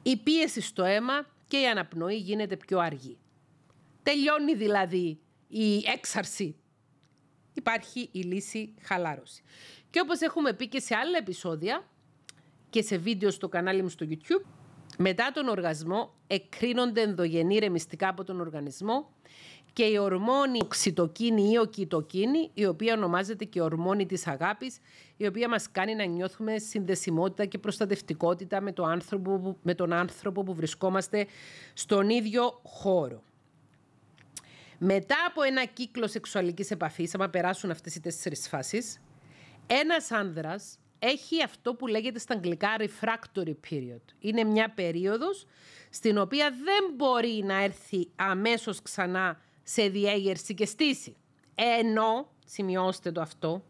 η πίεση στο αίμα και η αναπνοή γίνεται πιο αργή. Τελειώνει δηλαδή η έξαρση. Υπάρχει η λύση χαλάρωση. Και όπως έχουμε πει και σε άλλα επεισόδια και σε βίντεο στο κανάλι μου στο YouTube, μετά τον οργασμό εκρίνονται ενδογενή ρεμιστικά από τον οργανισμό και η ορμόνη οξυτοκίνη ή οκυτοκίνη, η οποία ονομάζεται και ορμόνη της αγάπης, η οποία μας κάνει να νιώθουμε συνδεσιμότητα και προστατευτικότητα με, το άνθρωπο, με τον άνθρωπο που βρισκόμαστε στον ίδιο χώρο. Μετά από ένα κύκλο σεξουαλικής επαφής, άμα περάσουν αυτές οι τέσσερις φάσεις, ένας άνδρας έχει αυτό που λέγεται στα αγγλικά refractory period. Είναι μια περίοδος στην οποία δεν μπορεί να έρθει αμέσως ξανά σε διέγερση και στήση. Ενώ, σημειώστε το αυτό,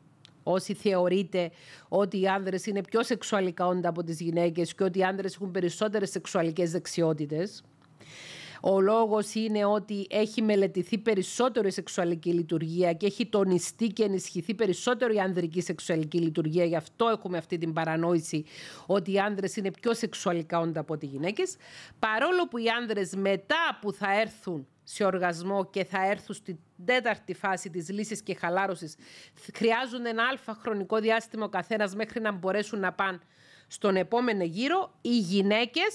όσοι θεωρείτε ότι οι άνδρες είναι πιο σεξουαλικά όντα από τις γυναίκες και ότι οι άνδρες έχουν περισσότερες σεξουαλικές δεξιότητες, ο λόγος είναι ότι έχει μελετηθεί περισσότερο η σεξουαλική λειτουργία και έχει τονιστεί και ενισχυθεί περισσότερο η ανδρική σεξουαλική λειτουργία. Γι' αυτό έχουμε αυτή την παρανόηση ότι οι άνδρες είναι πιο σεξουαλικά όντα από τις γυναίκες, γυναίκες. Παρόλο που οι άνδρες μετά που θα έρθουν σε οργασμό και θα έρθουν στην τέταρτη φάση της λύσης και χαλάρωσης, χρειάζονται ένα αλφα χρονικό διάστημα ο καθένας μέχρι να μπορέσουν να πάνε στον επόμενο γύρο, οι γυναίκες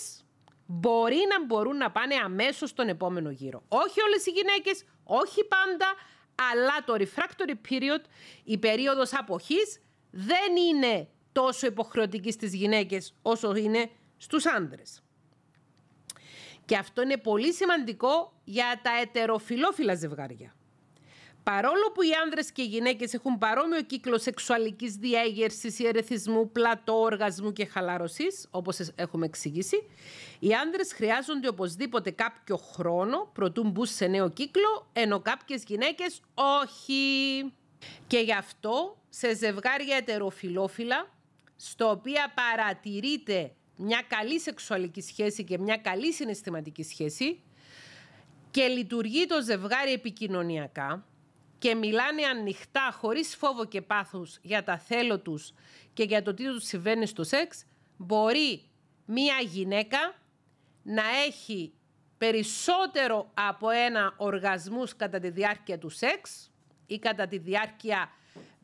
μπορεί να μπορούν να πάνε αμέσως στον επόμενο γύρο. Όχι όλες οι γυναίκες, όχι πάντα, αλλά το refractory period, η περίοδος αποχής, δεν είναι τόσο υποχρεωτική στις γυναίκες όσο είναι στους άντρες. Και αυτό είναι πολύ σημαντικό για τα ετεροφιλόφιλα ζευγάρια. Παρόλο που οι άνδρες και οι γυναίκες έχουν παρόμοιο κύκλο σεξουαλικής διέγερσης, ιερεθισμού, πλατό, οργασμού και χαλάρωσης, όπως έχουμε εξηγήσει, οι άνδρες χρειάζονται οπωσδήποτε κάποιο χρόνο προτού μπουν σε νέο κύκλο, ενώ κάποιες γυναίκες όχι. Και γι' αυτό σε ζευγάρια ετεροφιλόφιλα, στο οποία παρατηρείται μια καλή σεξουαλική σχέση και μια καλή συναισθηματική σχέση και λειτουργεί το ζευγάρι επικοινωνιακά και μιλάνε ανοιχτά, χωρίς φόβο και πάθους για τα θέλω τους και για το τι τους συμβαίνει στο σεξ, μπορεί μία γυναίκα να έχει περισσότερο από ένα οργασμούς κατά τη διάρκεια του σεξ ή κατά τη διάρκεια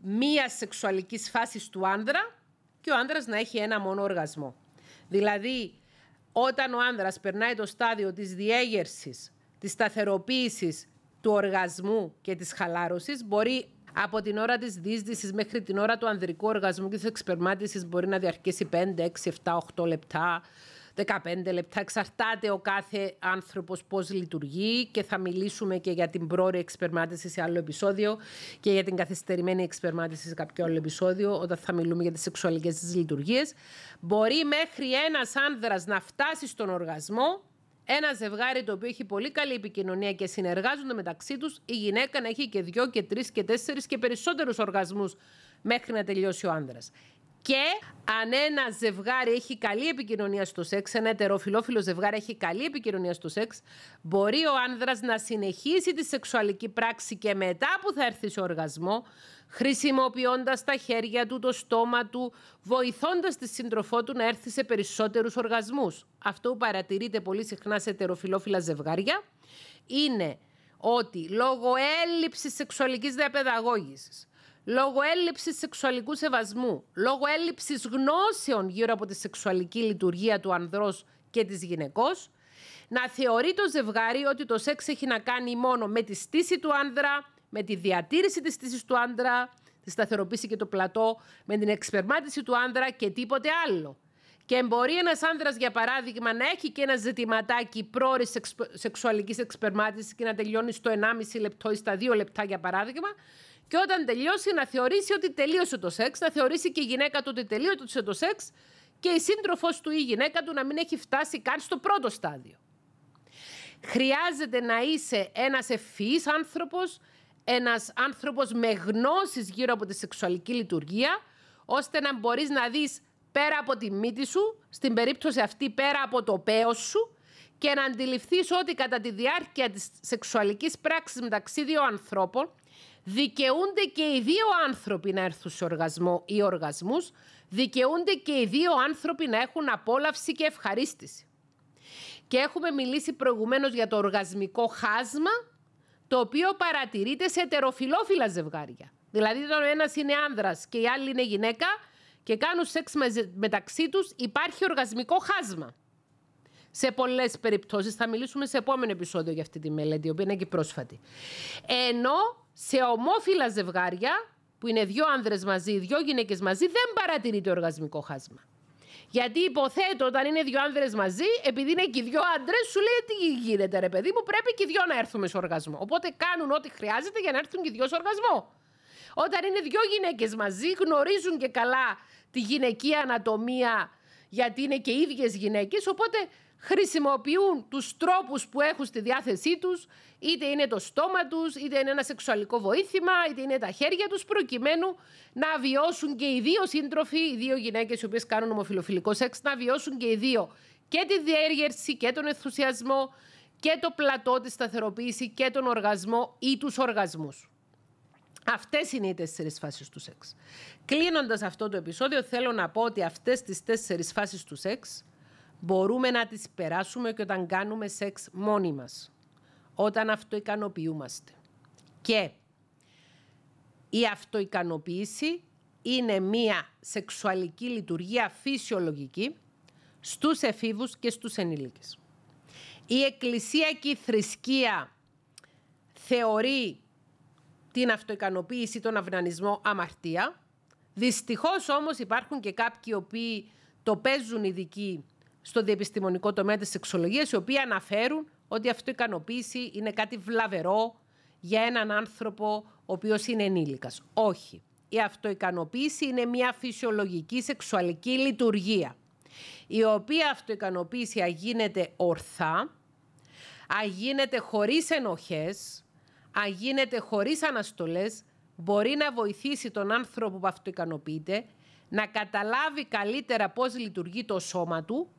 μία σεξουαλικής φάσης του άνδρα και ο άνδρας να έχει ένα μόνο οργασμό. Δηλαδή, όταν ο άνδρας περνάει το στάδιο της διέγερσης, της σταθεροποίησης, του οργασμού και της χαλάρωσης, μπορεί από την ώρα της δίσδυσης μέχρι την ώρα του ανδρικού οργασμού και της εξπερμάτισης μπορεί να διαρκέσει 5, 6, 7, 8 λεπτά. 15 λεπτά. Εξαρτάται ο κάθε άνθρωπος πώς λειτουργεί και θα μιλήσουμε και για την πρόορη εξπερμάτιση σε άλλο επεισόδιο και για την καθυστερημένη εξπερμάτιση σε κάποιο άλλο επεισόδιο όταν θα μιλούμε για τις σεξουαλικές της λειτουργίες. Μπορεί μέχρι ένας άνδρας να φτάσει στον οργασμό. Ένα ζευγάρι το οποίο έχει πολύ καλή επικοινωνία και συνεργάζονται μεταξύ τους, η γυναίκα να έχει και δύο και τρεις και τέσσερις και περισσότερους οργασμούς μέχρι να τελειώσει ο άνδρας. Και αν ένα ζευγάρι έχει καλή επικοινωνία στο σεξ, ένα ετεροφιλόφιλο ζευγάρι έχει καλή επικοινωνία στο σεξ, μπορεί ο άνδρας να συνεχίσει τη σεξουαλική πράξη και μετά που θα έρθει σε οργασμό, χρησιμοποιώντας τα χέρια του, το στόμα του, βοηθώντας τη σύντροφό του να έρθει σε περισσότερους οργασμούς. Αυτό που παρατηρείται πολύ συχνά σε ετεροφιλόφιλα ζευγάρια είναι ότι λόγω έλλειψης σεξουαλικής διαπαιδαγώγησης, λόγω έλλειψης σεξουαλικού σεβασμού, λόγω έλλειψης γνώσεων γύρω από τη σεξουαλική λειτουργία του ανδρός και της γυναικός, να θεωρεί το ζευγάρι ότι το σεξ έχει να κάνει μόνο με τη στήση του άνδρα, με τη διατήρηση της στήσης του άνδρα, τη σταθεροποίηση και το πλατό, με την εξπερμάτιση του άνδρα και τίποτε άλλο. Και μπορεί ένας άνδρας, για παράδειγμα, να έχει και ένα ζητηματάκι πρόορης σεξ, σεξουαλικής εξπερμάτισης και να τελειώνει στο 1,5 λεπτό ή στα 2 λεπτά, για παράδειγμα, και όταν τελειώσει, να θεωρήσει ότι τελείωσε το σεξ, να θεωρήσει και η γυναίκα του ότι τελείωσε το σεξ και η σύντροφο του ή η γυναίκα του να μην έχει φτάσει καν στο πρώτο στάδιο. Χρειάζεται να είσαι ένας ευφυής άνθρωπος, ένας άνθρωπος με γνώσεις γύρω από τη σεξουαλική λειτουργία, ώστε να μπορείς να δεις πέρα από τη μύτη σου, στην περίπτωση αυτή πέρα από το πέος σου, και να αντιληφθείς ότι κατά τη διάρκεια της σεξουαλικής πράξης μεταξύ δύο ανθρώπων, δικαιούνται και οι δύο άνθρωποι να έρθουν σε οργασμό ή οργασμούς, δικαιούνται και οι δύο άνθρωποι να έχουν απόλαυση και ευχαρίστηση. Και έχουμε μιλήσει προηγουμένως για το οργασμικό χάσμα, το οποίο παρατηρείται σε ετεροφιλόφιλα ζευγάρια. Δηλαδή, όταν ο ένας είναι άνδρας και η άλλη είναι γυναίκα και κάνουν σεξ μεταξύ τους, υπάρχει οργασμικό χάσμα. Σε πολλές περιπτώσεις, θα μιλήσουμε σε επόμενο επεισόδιο για αυτή τη μελέτη, η οποία είναι και πρόσφατη. Ενώ σε ομόφυλα ζευγάρια, που είναι δύο άνδρες μαζί, δύο γυναίκες μαζί, δεν παρατηρείται οργασμικό χάσμα. Γιατί υποθέτω όταν είναι δύο άνδρες μαζί, επειδή είναι και δύο άντρες, σου λέει τι γίνεται, ρε παιδί μου, πρέπει και οι δύο να έρθουμε σε οργασμό. Οπότε κάνουν ό,τι χρειάζεται για να έρθουν και οι δύο σε οργασμό. Όταν είναι δύο γυναίκες μαζί, γνωρίζουν και καλά τη γυναική ανατομία, γιατί είναι και ίδιες γυναίκες. Οπότε χρησιμοποιούν τους τρόπους που έχουν στη διάθεσή τους, είτε είναι το στόμα τους, είτε είναι ένα σεξουαλικό βοήθημα, είτε είναι τα χέρια τους, προκειμένου να βιώσουν και οι δύο σύντροφοι, οι δύο γυναίκες οι οποίες κάνουν ομοφιλοφιλικό σεξ, να βιώσουν και οι δύο και τη διέργερση και τον ενθουσιασμό και το πλατό, της σταθεροποίηση και τον οργασμό ή τους οργασμούς. Αυτές είναι οι τέσσερις φάσεις του σεξ. Κλείνοντας αυτό το επεισόδιο, θέλω να πω ότι αυτές τις τέσσερις φάσεις του σεξ μπορούμε να τις περάσουμε και όταν κάνουμε σεξ μόνοι μας. Όταν αυτοικανοποιούμαστε. Και η αυτοικανοποίηση είναι μία σεξουαλική λειτουργία φυσιολογική στους εφήβους και στους ενήλικες. Η η θρησκεία θεωρεί την αυτοικανοποίηση, τον αυνανισμό αμαρτία. Δυστυχώς όμως υπάρχουν και κάποιοι οποίοι το παίζουν ειδικοί στο διεπιστημονικό τομέα της σεξολογίας, οι οποίοι αναφέρουν ότι η αυτοικανοποίηση είναι κάτι βλαβερό για έναν άνθρωπο ο οποίος είναι ενήλικας. Όχι. Η αυτοικανοποίηση είναι μια φυσιολογική σεξουαλική λειτουργία, η οποία αυτοικανοποίηση αγίνεται ορθά, αγίνεται χωρίς ενοχές, αγίνεται χωρίς αναστολές, μπορεί να βοηθήσει τον άνθρωπο που αυτοικανοποιείται να καταλάβει καλύτερα πώς λειτουργεί το σώμα του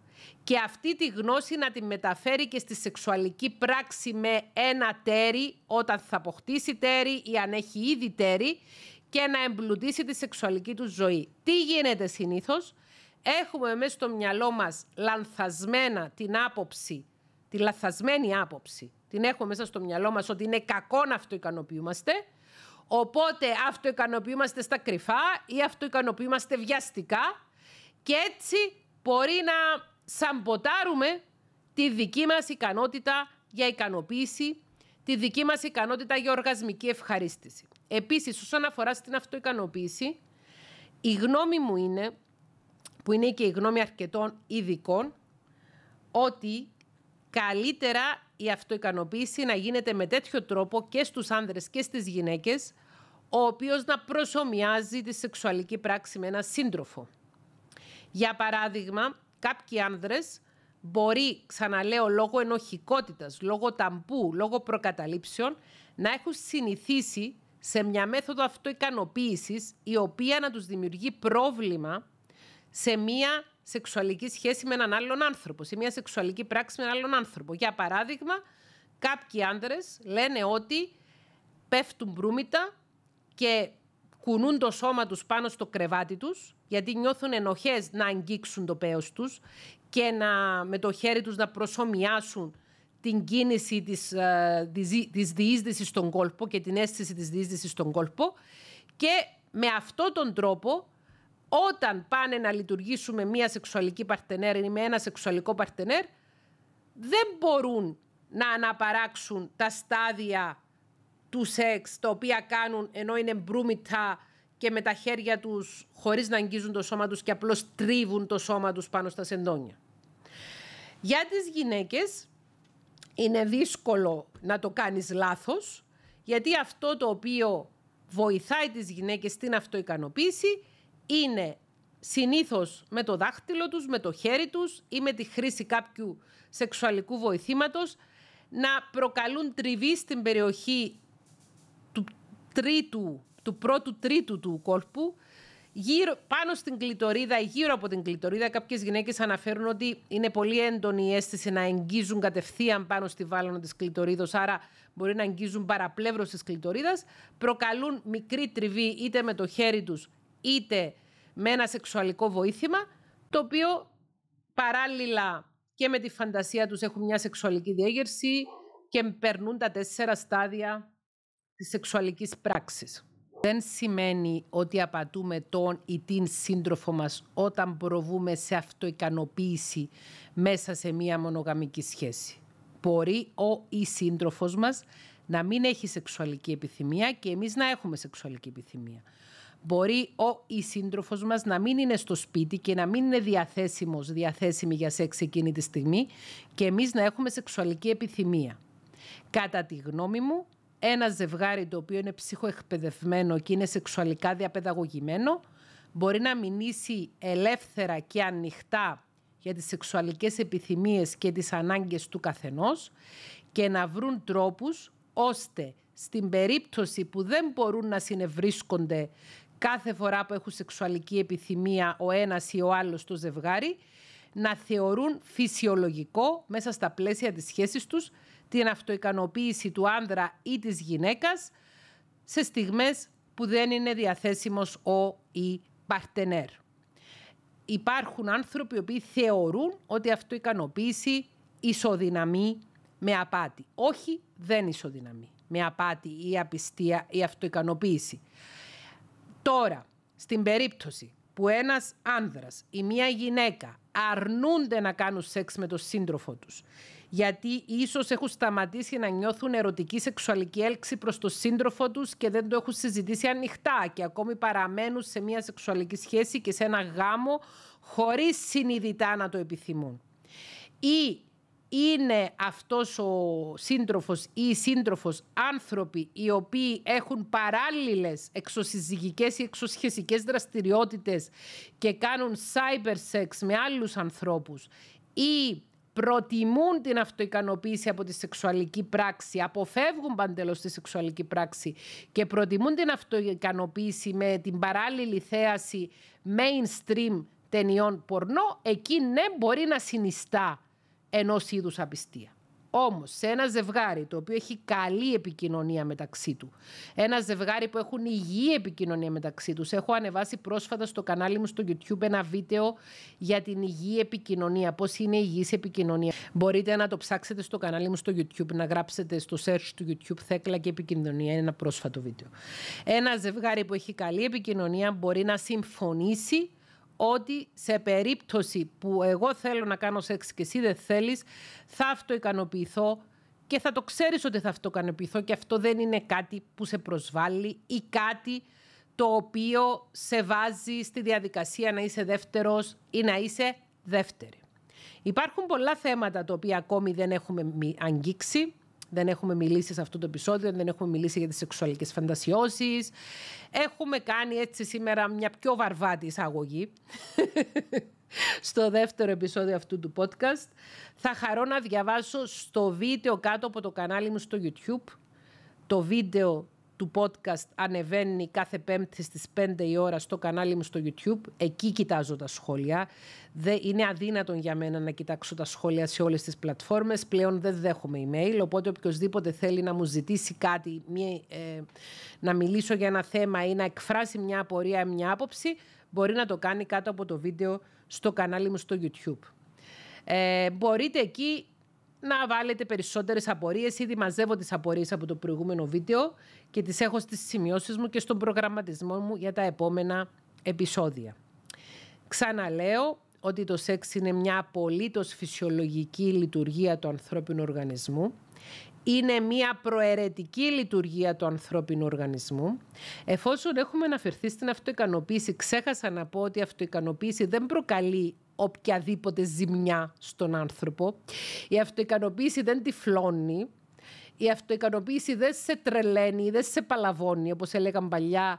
και αυτή τη γνώση να τη μεταφέρει και στη σεξουαλική πράξη με ένα τέρι όταν θα αποκτήσει τέρι ή αν έχει ήδη τέρι και να εμπλουτίσει τη σεξουαλική του ζωή. Τι γίνεται συνήθως, έχουμε μέσα στο μυαλό μας λανθασμένα την άποψη, τη λανθασμένη άποψη, την έχουμε μέσα στο μυαλό μας ότι είναι κακό να αυτοικανοποιούμαστε, οπότε αυτοικανοποιούμαστε στα κρυφά ή αυτοικανοποιούμαστε βιαστικά και έτσι μπορεί να σαμποτάρουμε τη δική μας ικανότητα για ικανοποίηση, τη δική μας ικανότητα για οργασμική ευχαρίστηση. Επίσης, όσον αφορά στην αυτοικανοποίηση, η γνώμη μου είναι, που είναι και η γνώμη αρκετών ειδικών, ότι καλύτερα η αυτοικανοποίηση να γίνεται με τέτοιο τρόπο και στους άνδρες και στις γυναίκες, ο οποίος να προσωμιάζει τη σεξουαλική πράξη με έναν σύντροφο. Για παράδειγμα, κάποιοι άνδρες μπορεί, ξαναλέω, λόγω ενοχικότητας, λόγω ταμπού, λόγω προκαταλήψεων, να έχουν συνηθίσει σε μια μέθοδο αυτοικανοποίησης η οποία να τους δημιουργεί πρόβλημα σε μια σεξουαλική σχέση με έναν άλλον άνθρωπο, σε μια σεξουαλική πράξη με έναν άλλον άνθρωπο. Για παράδειγμα, κάποιοι άνδρες λένε ότι πέφτουν μπρούμητα και κουνούν το σώμα τους πάνω στο κρεβάτι τους, γιατί νιώθουν ενοχές να αγγίξουν το πέος τους και να, με το χέρι τους να προσωμιάσουν την κίνηση της, ε, της, της στον κόλπο και την αίσθηση της διείσδυσης στον κόλπο και με αυτόν τον τρόπο όταν πάνε να λειτουργήσουμε μία σεξουαλική παρτενέρ ή με ένα σεξουαλικό παρτενέρ δεν μπορούν να αναπαράξουν τα στάδια του σεξ τα οποία κάνουν ενώ είναι μπρούμητα και με τα χέρια τους χωρίς να αγγίζουν το σώμα τους και απλώς τρίβουν το σώμα τους πάνω στα σεντόνια. Για τις γυναίκες είναι δύσκολο να το κάνεις λάθος γιατί αυτό το οποίο βοηθάει τις γυναίκες στην αυτοικανοποίηση είναι συνήθως με το δάχτυλο τους, με το χέρι τους ή με τη χρήση κάποιου σεξουαλικού βοηθήματος να προκαλούν τριβή στην περιοχή τρίτου, του πρώτου τρίτου του κόλπου, γύρω, πάνω στην κλητορίδα ή γύρω από την κλητορίδα. Κάποιες γυναίκες αναφέρουν ότι είναι πολύ έντονη η αίσθηση να εγγίζουν κατευθείαν πάνω στη βάλανο της κλητορίδος, άρα μπορεί να εγγίζουν παραπλεύρος της κλητορίδας. Προκαλούν μικρή τριβή είτε με το χέρι τους είτε με ένα σεξουαλικό βοήθημα, το οποίο παράλληλα και με τη φαντασία τους έχουν μια σεξουαλική διέγερση και περνούν τα τέσσερα στάδια της σεξουαλικής πράξης. Δεν σημαίνει ότι απατούμε τον ή την σύντροφο μας όταν προβούμε σε αυτοικανοποίηση μέσα σε μία μονογαμική σχέση. Μπορεί ο ή σύντροφος μας να μην έχει σεξουαλική επιθυμία και εμείς να έχουμε σεξουαλική επιθυμία. Μπορεί ο ή σύντροφος μας να μην είναι στο σπίτι και να μην είναι διαθέσιμος, διαθέσιμη για σεξ εκείνη τη στιγμή και εμείς να έχουμε σεξουαλική επιθυμία. Κατά τη γνώμη μου, ένα ζευγάρι το οποίο είναι ψυχοεκπαιδευμένο και είναι σεξουαλικά διαπαιδαγωγημένο μπορεί να μιλήσει ελεύθερα και ανοιχτά για τις σεξουαλικές επιθυμίες και τις ανάγκες του καθενός και να βρουν τρόπους ώστε στην περίπτωση που δεν μπορούν να συνευρίσκονται κάθε φορά που έχουν σεξουαλική επιθυμία ο ένας ή ο άλλος το ζευγάρι, να θεωρούν φυσιολογικό μέσα στα πλαίσια της σχέσης τους την αυτοικανοποίηση του άνδρα ή της γυναίκας σε στιγμές που δεν είναι διαθέσιμος ο ή παρτενέρ. Υπάρχουν άνθρωποι οι οποίοι θεωρούν ότι η αυτοικανοποίηση ισοδυναμεί με απάτη. Όχι, δεν ισοδυναμεί με απάτη ή απιστία ή αυτοικανοποίηση. Τώρα, στην περίπτωση που ένας άνδρας ή μία γυναίκα αρνούνται να κάνουν σεξ με τον σύντροφο τους γιατί ίσως έχουν σταματήσει να νιώθουν ερωτική σεξουαλική έλξη προς τον σύντροφο τους και δεν το έχουν συζητήσει ανοιχτά και ακόμη παραμένουν σε μια σεξουαλική σχέση και σε ένα γάμο χωρίς συνειδητά να το επιθυμούν. Ή είναι αυτός ο σύντροφος ή η σύντροφος άνθρωποι οι οποίοι έχουν παράλληλες εξωσυζυγικές ή εξωσχεσικές δραστηριότητες και κάνουν cyber sex με άλλους ανθρώπους ή προτιμούν την αυτοικανοποίηση από τη σεξουαλική πράξη, αποφεύγουν παντελώς τη σεξουαλική πράξη και προτιμούν την αυτοικανοποίηση με την παράλληλη θέαση mainstream ταινιών πορνό, εκεί ναι μπορεί να συνιστά ενός είδους απιστία. Όμως, σε ένα ζευγάρι το οποίο έχει καλή επικοινωνία μεταξύ του, ένα ζευγάρι που έχουν υγιή επικοινωνία μεταξύ τους, έχω ανεβάσει πρόσφατα στο κανάλι μου στο YouTube ένα βίντεο για την υγιή επικοινωνία. Πώς είναι η υγιής επικοινωνία. Μπορείτε να το ψάξετε στο κανάλι μου στο YouTube, να γράψετε στο search του YouTube Θέκλα και επικοινωνία. Είναι ένα πρόσφατο βίντεο. Ένα ζευγάρι που έχει καλή επικοινωνία μπορεί να συμφωνήσει ότι σε περίπτωση που εγώ θέλω να κάνω σεξ και εσύ δεν θέλεις, θα αυτοικανοποιηθώ και θα το ξέρεις ότι θα αυτοκανοποιηθώ και αυτό δεν είναι κάτι που σε προσβάλλει ή κάτι το οποίο σε βάζει στη διαδικασία να είσαι δεύτερος ή να είσαι δεύτερη. Υπάρχουν πολλά θέματα τα οποία ακόμη δεν έχουμε αγγίξει. Δεν έχουμε μιλήσει σε αυτό το επεισόδιο, δεν έχουμε μιλήσει για τις σεξουαλικές φαντασιώσεις. Έχουμε κάνει έτσι σήμερα μια πιο βαρβάτη εισαγωγή στο δεύτερο επεισόδιο αυτού του podcast. Θα χαρώ να διαβάσω στο βίντεο κάτω από το κανάλι μου στο YouTube το βίντεο του podcast ανεβαίνει κάθε πέμπτη στις 5 η ώρα στο κανάλι μου στο YouTube. Εκεί κοιτάζω τα σχόλια. Δε, είναι αδύνατον για μένα να κοιτάξω τα σχόλια σε όλες τις πλατφόρμες. Πλέον δεν δέχομαι email, οπότε οποιοδήποτε θέλει να μου ζητήσει κάτι, ε, να μιλήσω για ένα θέμα ή να εκφράσει μια απορία, ή μια άποψη, μπορεί να το κάνει κάτω από το βίντεο στο κανάλι μου στο YouTube. Ε, μπορείτε εκεί να βάλετε περισσότερες απορίες. Ήδη μαζεύω τις απορίες από το προηγούμενο βίντεο και τις έχω στις σημειώσεις μου και στον προγραμματισμό μου για τα επόμενα επεισόδια. Ξαναλέω ότι το σεξ είναι μια απολύτως φυσιολογική λειτουργία του ανθρώπινου οργανισμού. Είναι μια προαιρετική λειτουργία του ανθρώπινου οργανισμού. Εφόσον έχουμε αναφερθεί στην αυτοικανοποίηση, ξέχασα να πω ότι η αυτοικανοποίηση δεν προκαλεί οποιαδήποτε ζημιά στον άνθρωπο. Η αυτοικανοποίηση δεν τυφλώνει. Η αυτοικανοποίηση δεν σε τρελαίνει, δεν σε παλαβώνει. Όπως έλεγαν παλιά,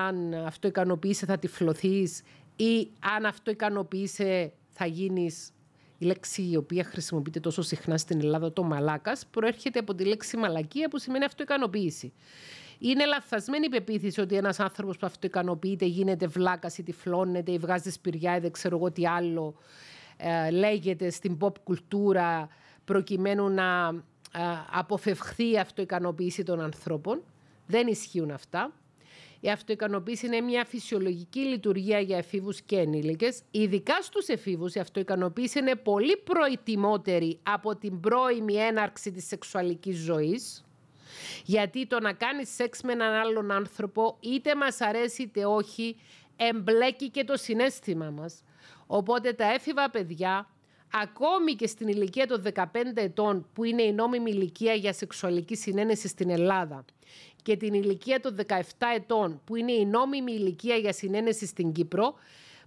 αν αυτοικανοποίησε θα τυφλωθείς ή αν αυτοικανοποίησε θα γίνεις η λέξη η οποία χρησιμοποιείται τόσο συχνά στην Ελλάδα, το μαλάκας, προέρχεται από τη λέξη μαλακία που σημαίνει αυτοικανοποίηση. Είναι λαθασμένη η πεποίθηση ότι ένας άνθρωπος που αυτοικανοποιείται γίνεται βλάκας ή τυφλώνεται ή βγάζει σπηριά ή δεν ξέρω εγώ τι άλλο ε, λέγεται στην pop κουλτούρα προκειμένου να ε, αποφευχθεί η αυτοικανοποίηση των ανθρώπων. Δεν ισχύουν αυτά. Η αυτοικανοποίηση είναι μια φυσιολογική λειτουργία για εφήβους και ενήλικες. Ειδικά στους εφήβους η αυτοικανοποίηση είναι πολύ προετοιμότερη από την πρώιμη έναρξη της σεξουαλικής ζωής. Γιατί το να κάνεις σεξ με έναν άλλον άνθρωπο, είτε μας αρέσει είτε όχι, εμπλέκει και το συνέστημα μας. Οπότε τα έφηβα παιδιά, ακόμη και στην ηλικία των 15 ετών, που είναι η νόμιμη ηλικία για σεξουαλική συνένεση στην Ελλάδα, και την ηλικία των 17 ετών, που είναι η νόμιμη ηλικία για συνένεση στην Κύπρο,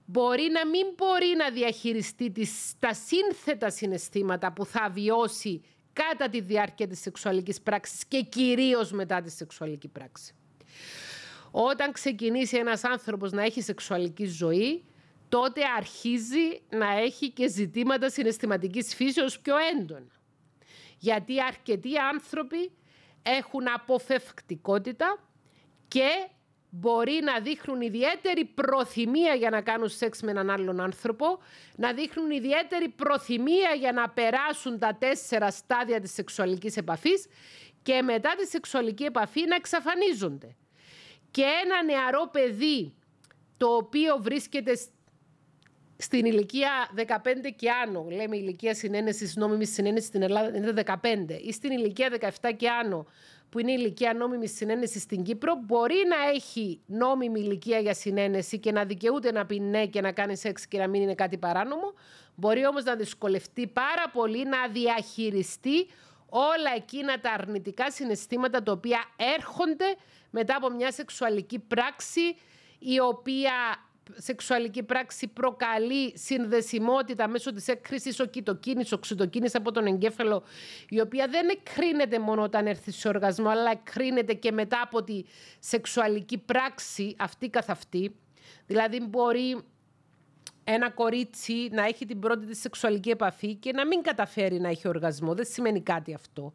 μπορεί να μην μπορεί να διαχειριστεί τις, τα σύνθετα συναισθήματα που θα βιώσει κατά τη διάρκεια της σεξουαλικής πράξης και κυρίως μετά τη σεξουαλική πράξη. Όταν ξεκινήσει ένας άνθρωπος να έχει σεξουαλική ζωή, τότε αρχίζει να έχει και ζητήματα συναισθηματικής φύσεως πιο έντονα. Γιατί αρκετοί άνθρωποι έχουν αποφευκτικότητα και μπορεί να δείχνουν ιδιαίτερη προθυμία για να κάνουν σεξ με έναν άλλον άνθρωπο, να δείχνουν ιδιαίτερη προθυμία για να περάσουν τα τέσσερα στάδια της σεξουαλικής επαφής και μετά τη σεξουαλική επαφή να εξαφανίζονται. Και ένα νεαρό παιδί το οποίο βρίσκεται στην ηλικία 15 και άνω, λέμε ηλικία συνένεσης, νόμιμης συνένεσης στην Ελλάδα είναι 15, ή στην ηλικία 17 και άνω, που είναι η ηλικία νόμιμης συνένεσης στην Κύπρο, μπορεί να έχει νόμιμη ηλικία για συνένεση και να δικαιούται να πει ναι και να κάνει σεξ και να μην είναι κάτι παράνομο. Μπορεί όμως να δυσκολευτεί πάρα πολύ να διαχειριστεί όλα εκείνα τα αρνητικά συναισθήματα τα οποία έρχονται μετά από μια σεξουαλική πράξη η οποία σεξουαλική πράξη προκαλεί συνδεσιμότητα μέσω της έκκρισης οκυτοκίνης, οξυτοκίνης από τον εγκέφαλο, η οποία δεν εκκρίνεται μόνο όταν έρθει σε οργασμό, αλλά εκκρίνεται και μετά από τη σεξουαλική πράξη αυτή καθ' αυτή. Δηλαδή μπορεί ένα κορίτσι να έχει την πρώτη της σεξουαλική επαφή και να μην καταφέρει να έχει οργασμό. Δεν σημαίνει κάτι αυτό.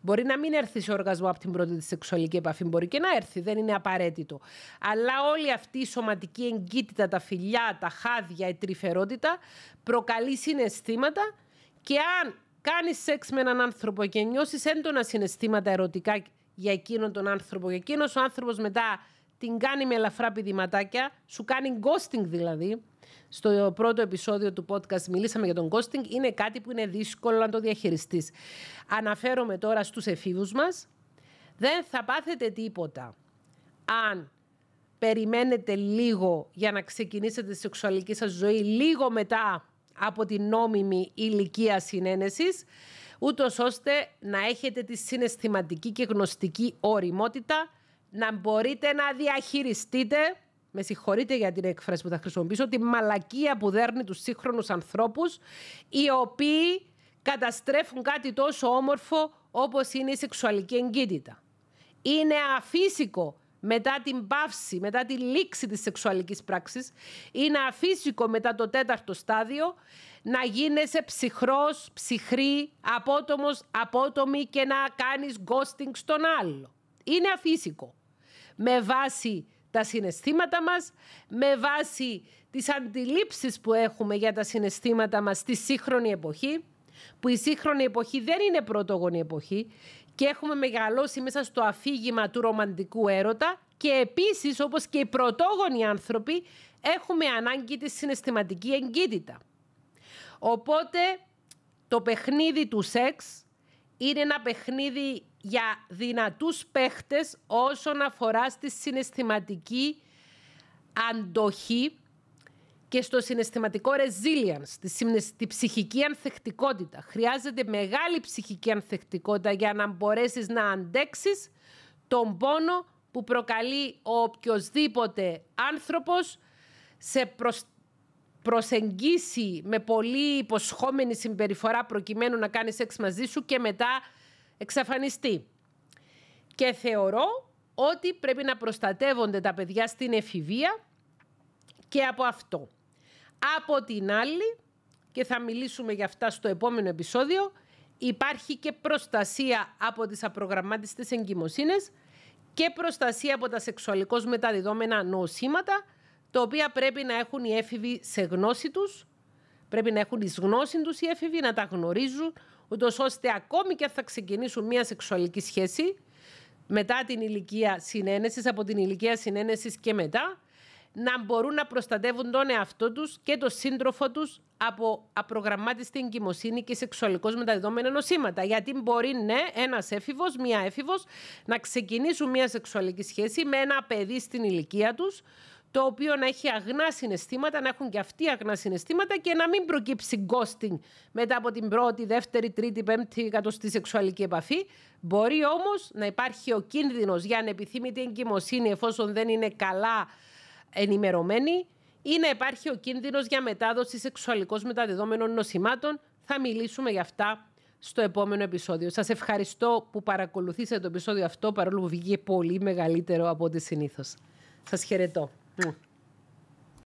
Μπορεί να μην έρθει σε οργασμό από την πρώτη της σεξουαλική επαφή, μπορεί και να έρθει, δεν είναι απαραίτητο. Αλλά όλη αυτή η σωματική εγκύτητα, τα φιλιά, τα χάδια, η τρυφερότητα προκαλεί συναισθήματα και αν κάνεις σεξ με έναν άνθρωπο και νιώσεις έντονα συναισθήματα ερωτικά για εκείνον τον άνθρωπο για εκείνος ο άνθρωπος μετά την κάνει με ελαφρά πηδηματάκια, σου κάνει ghosting δηλαδή. Στο πρώτο επεισόδιο του podcast μιλήσαμε για τον ghosting. Είναι κάτι που είναι δύσκολο να το διαχειριστείς. Αναφέρομαι τώρα στους εφήβους μας. Δεν θα πάθετε τίποτα αν περιμένετε λίγο για να ξεκινήσετε τη σεξουαλική σας ζωή λίγο μετά από την νόμιμη ηλικία συνένεσης, ούτως ώστε να έχετε τη συναισθηματική και γνωστική οριμότητα να μπορείτε να διαχειριστείτε με συγχωρείτε για την έκφραση που θα χρησιμοποιήσω, τη μαλακία που δέρνει τους σύγχρονους ανθρώπους, οι οποίοι καταστρέφουν κάτι τόσο όμορφο όπως είναι η σεξουαλική εγκύτητα. Είναι αφύσικο μετά την πάυση, μετά τη λήξη της σεξουαλικής πράξης, είναι αφύσικο μετά το τέταρτο στάδιο να γίνεσαι ψυχρός, ψυχρή, απότομος, απότομη και να κάνεις ghosting στον άλλο. Είναι αφύσικο με βάση τα συναισθήματα μας, με βάση τις αντιλήψεις που έχουμε για τα συναισθήματα μας στη σύγχρονη εποχή, που η σύγχρονη εποχή δεν είναι πρωτόγονη εποχή και έχουμε μεγαλώσει μέσα στο αφήγημα του ρομαντικού έρωτα και επίσης όπως και οι πρωτόγονοι άνθρωποι έχουμε ανάγκη της συναισθηματική εγκύτητα. Οπότε το παιχνίδι του σεξ είναι ένα παιχνίδι για δυνατούς παίχτες όσον αφορά στη συναισθηματική αντοχή και στο συναισθηματικό resilience, τη τη ψυχική ανθεκτικότητα. Χρειάζεται μεγάλη ψυχική ανθεκτικότητα για να μπορέσεις να αντέξεις τον πόνο που προκαλεί ο οποιοδήποτε άνθρωπος σε προσεγγίσει με πολύ υποσχόμενη συμπεριφορά προκειμένου να κάνεις σεξ μαζί σου και μετά εξαφανιστεί. Και θεωρώ ότι πρέπει να προστατεύονται τα παιδιά στην εφηβεία και από αυτό. Από την άλλη, και θα μιλήσουμε για αυτά στο επόμενο επεισόδιο, υπάρχει και προστασία από τις απρογραμμάτιστες εγκυμοσύνες και προστασία από τα σεξουαλικώς μεταδιδόμενα νοσήματα, τα οποία πρέπει να έχουν οι έφηβοι σε γνώση τους, πρέπει να έχουν εις γνώση τους οι έφηβοι, να τα γνωρίζουν, ούτως ώστε ακόμη και αν θα ξεκινήσουν μια σεξουαλική σχέση μετά την ηλικία συνένεσης, από την ηλικία συνένεσης και μετά, να μπορούν να προστατεύουν τον εαυτό τους και τον σύντροφο τους από απρογραμμάτιστη εγκυμοσύνη και σεξουαλικώς μεταδεδόμενα νοσήματα. Γιατί μπορεί, ναι, ένας έφηβος, μία έφηβος, να ξεκινήσουν μία σεξουαλική σχέση με ένα παιδί στην ηλικία τους, το οποίο να έχει αγνά συναισθήματα, να έχουν και αυτοί αγνά συναισθήματα και να μην προκύψει ghosting μετά από την πρώτη, δεύτερη, τρίτη, πέμπτη κάτω σεξουαλική επαφή. Μπορεί όμως να υπάρχει ο κίνδυνος για ανεπιθύμητη εγκυμοσύνη εφόσον δεν είναι καλά ενημερωμένη ή να υπάρχει ο κίνδυνος για μετάδοση σεξουαλικώς μεταδεδομένων νοσημάτων. Θα μιλήσουμε για αυτά στο επόμενο επεισόδιο. Σας ευχαριστώ που παρακολουθήσατε το επεισόδιο αυτό παρόλο που βγήκε πολύ μεγαλύτερο από ό,τι συνήθως. Σας χαιρετώ. Mm.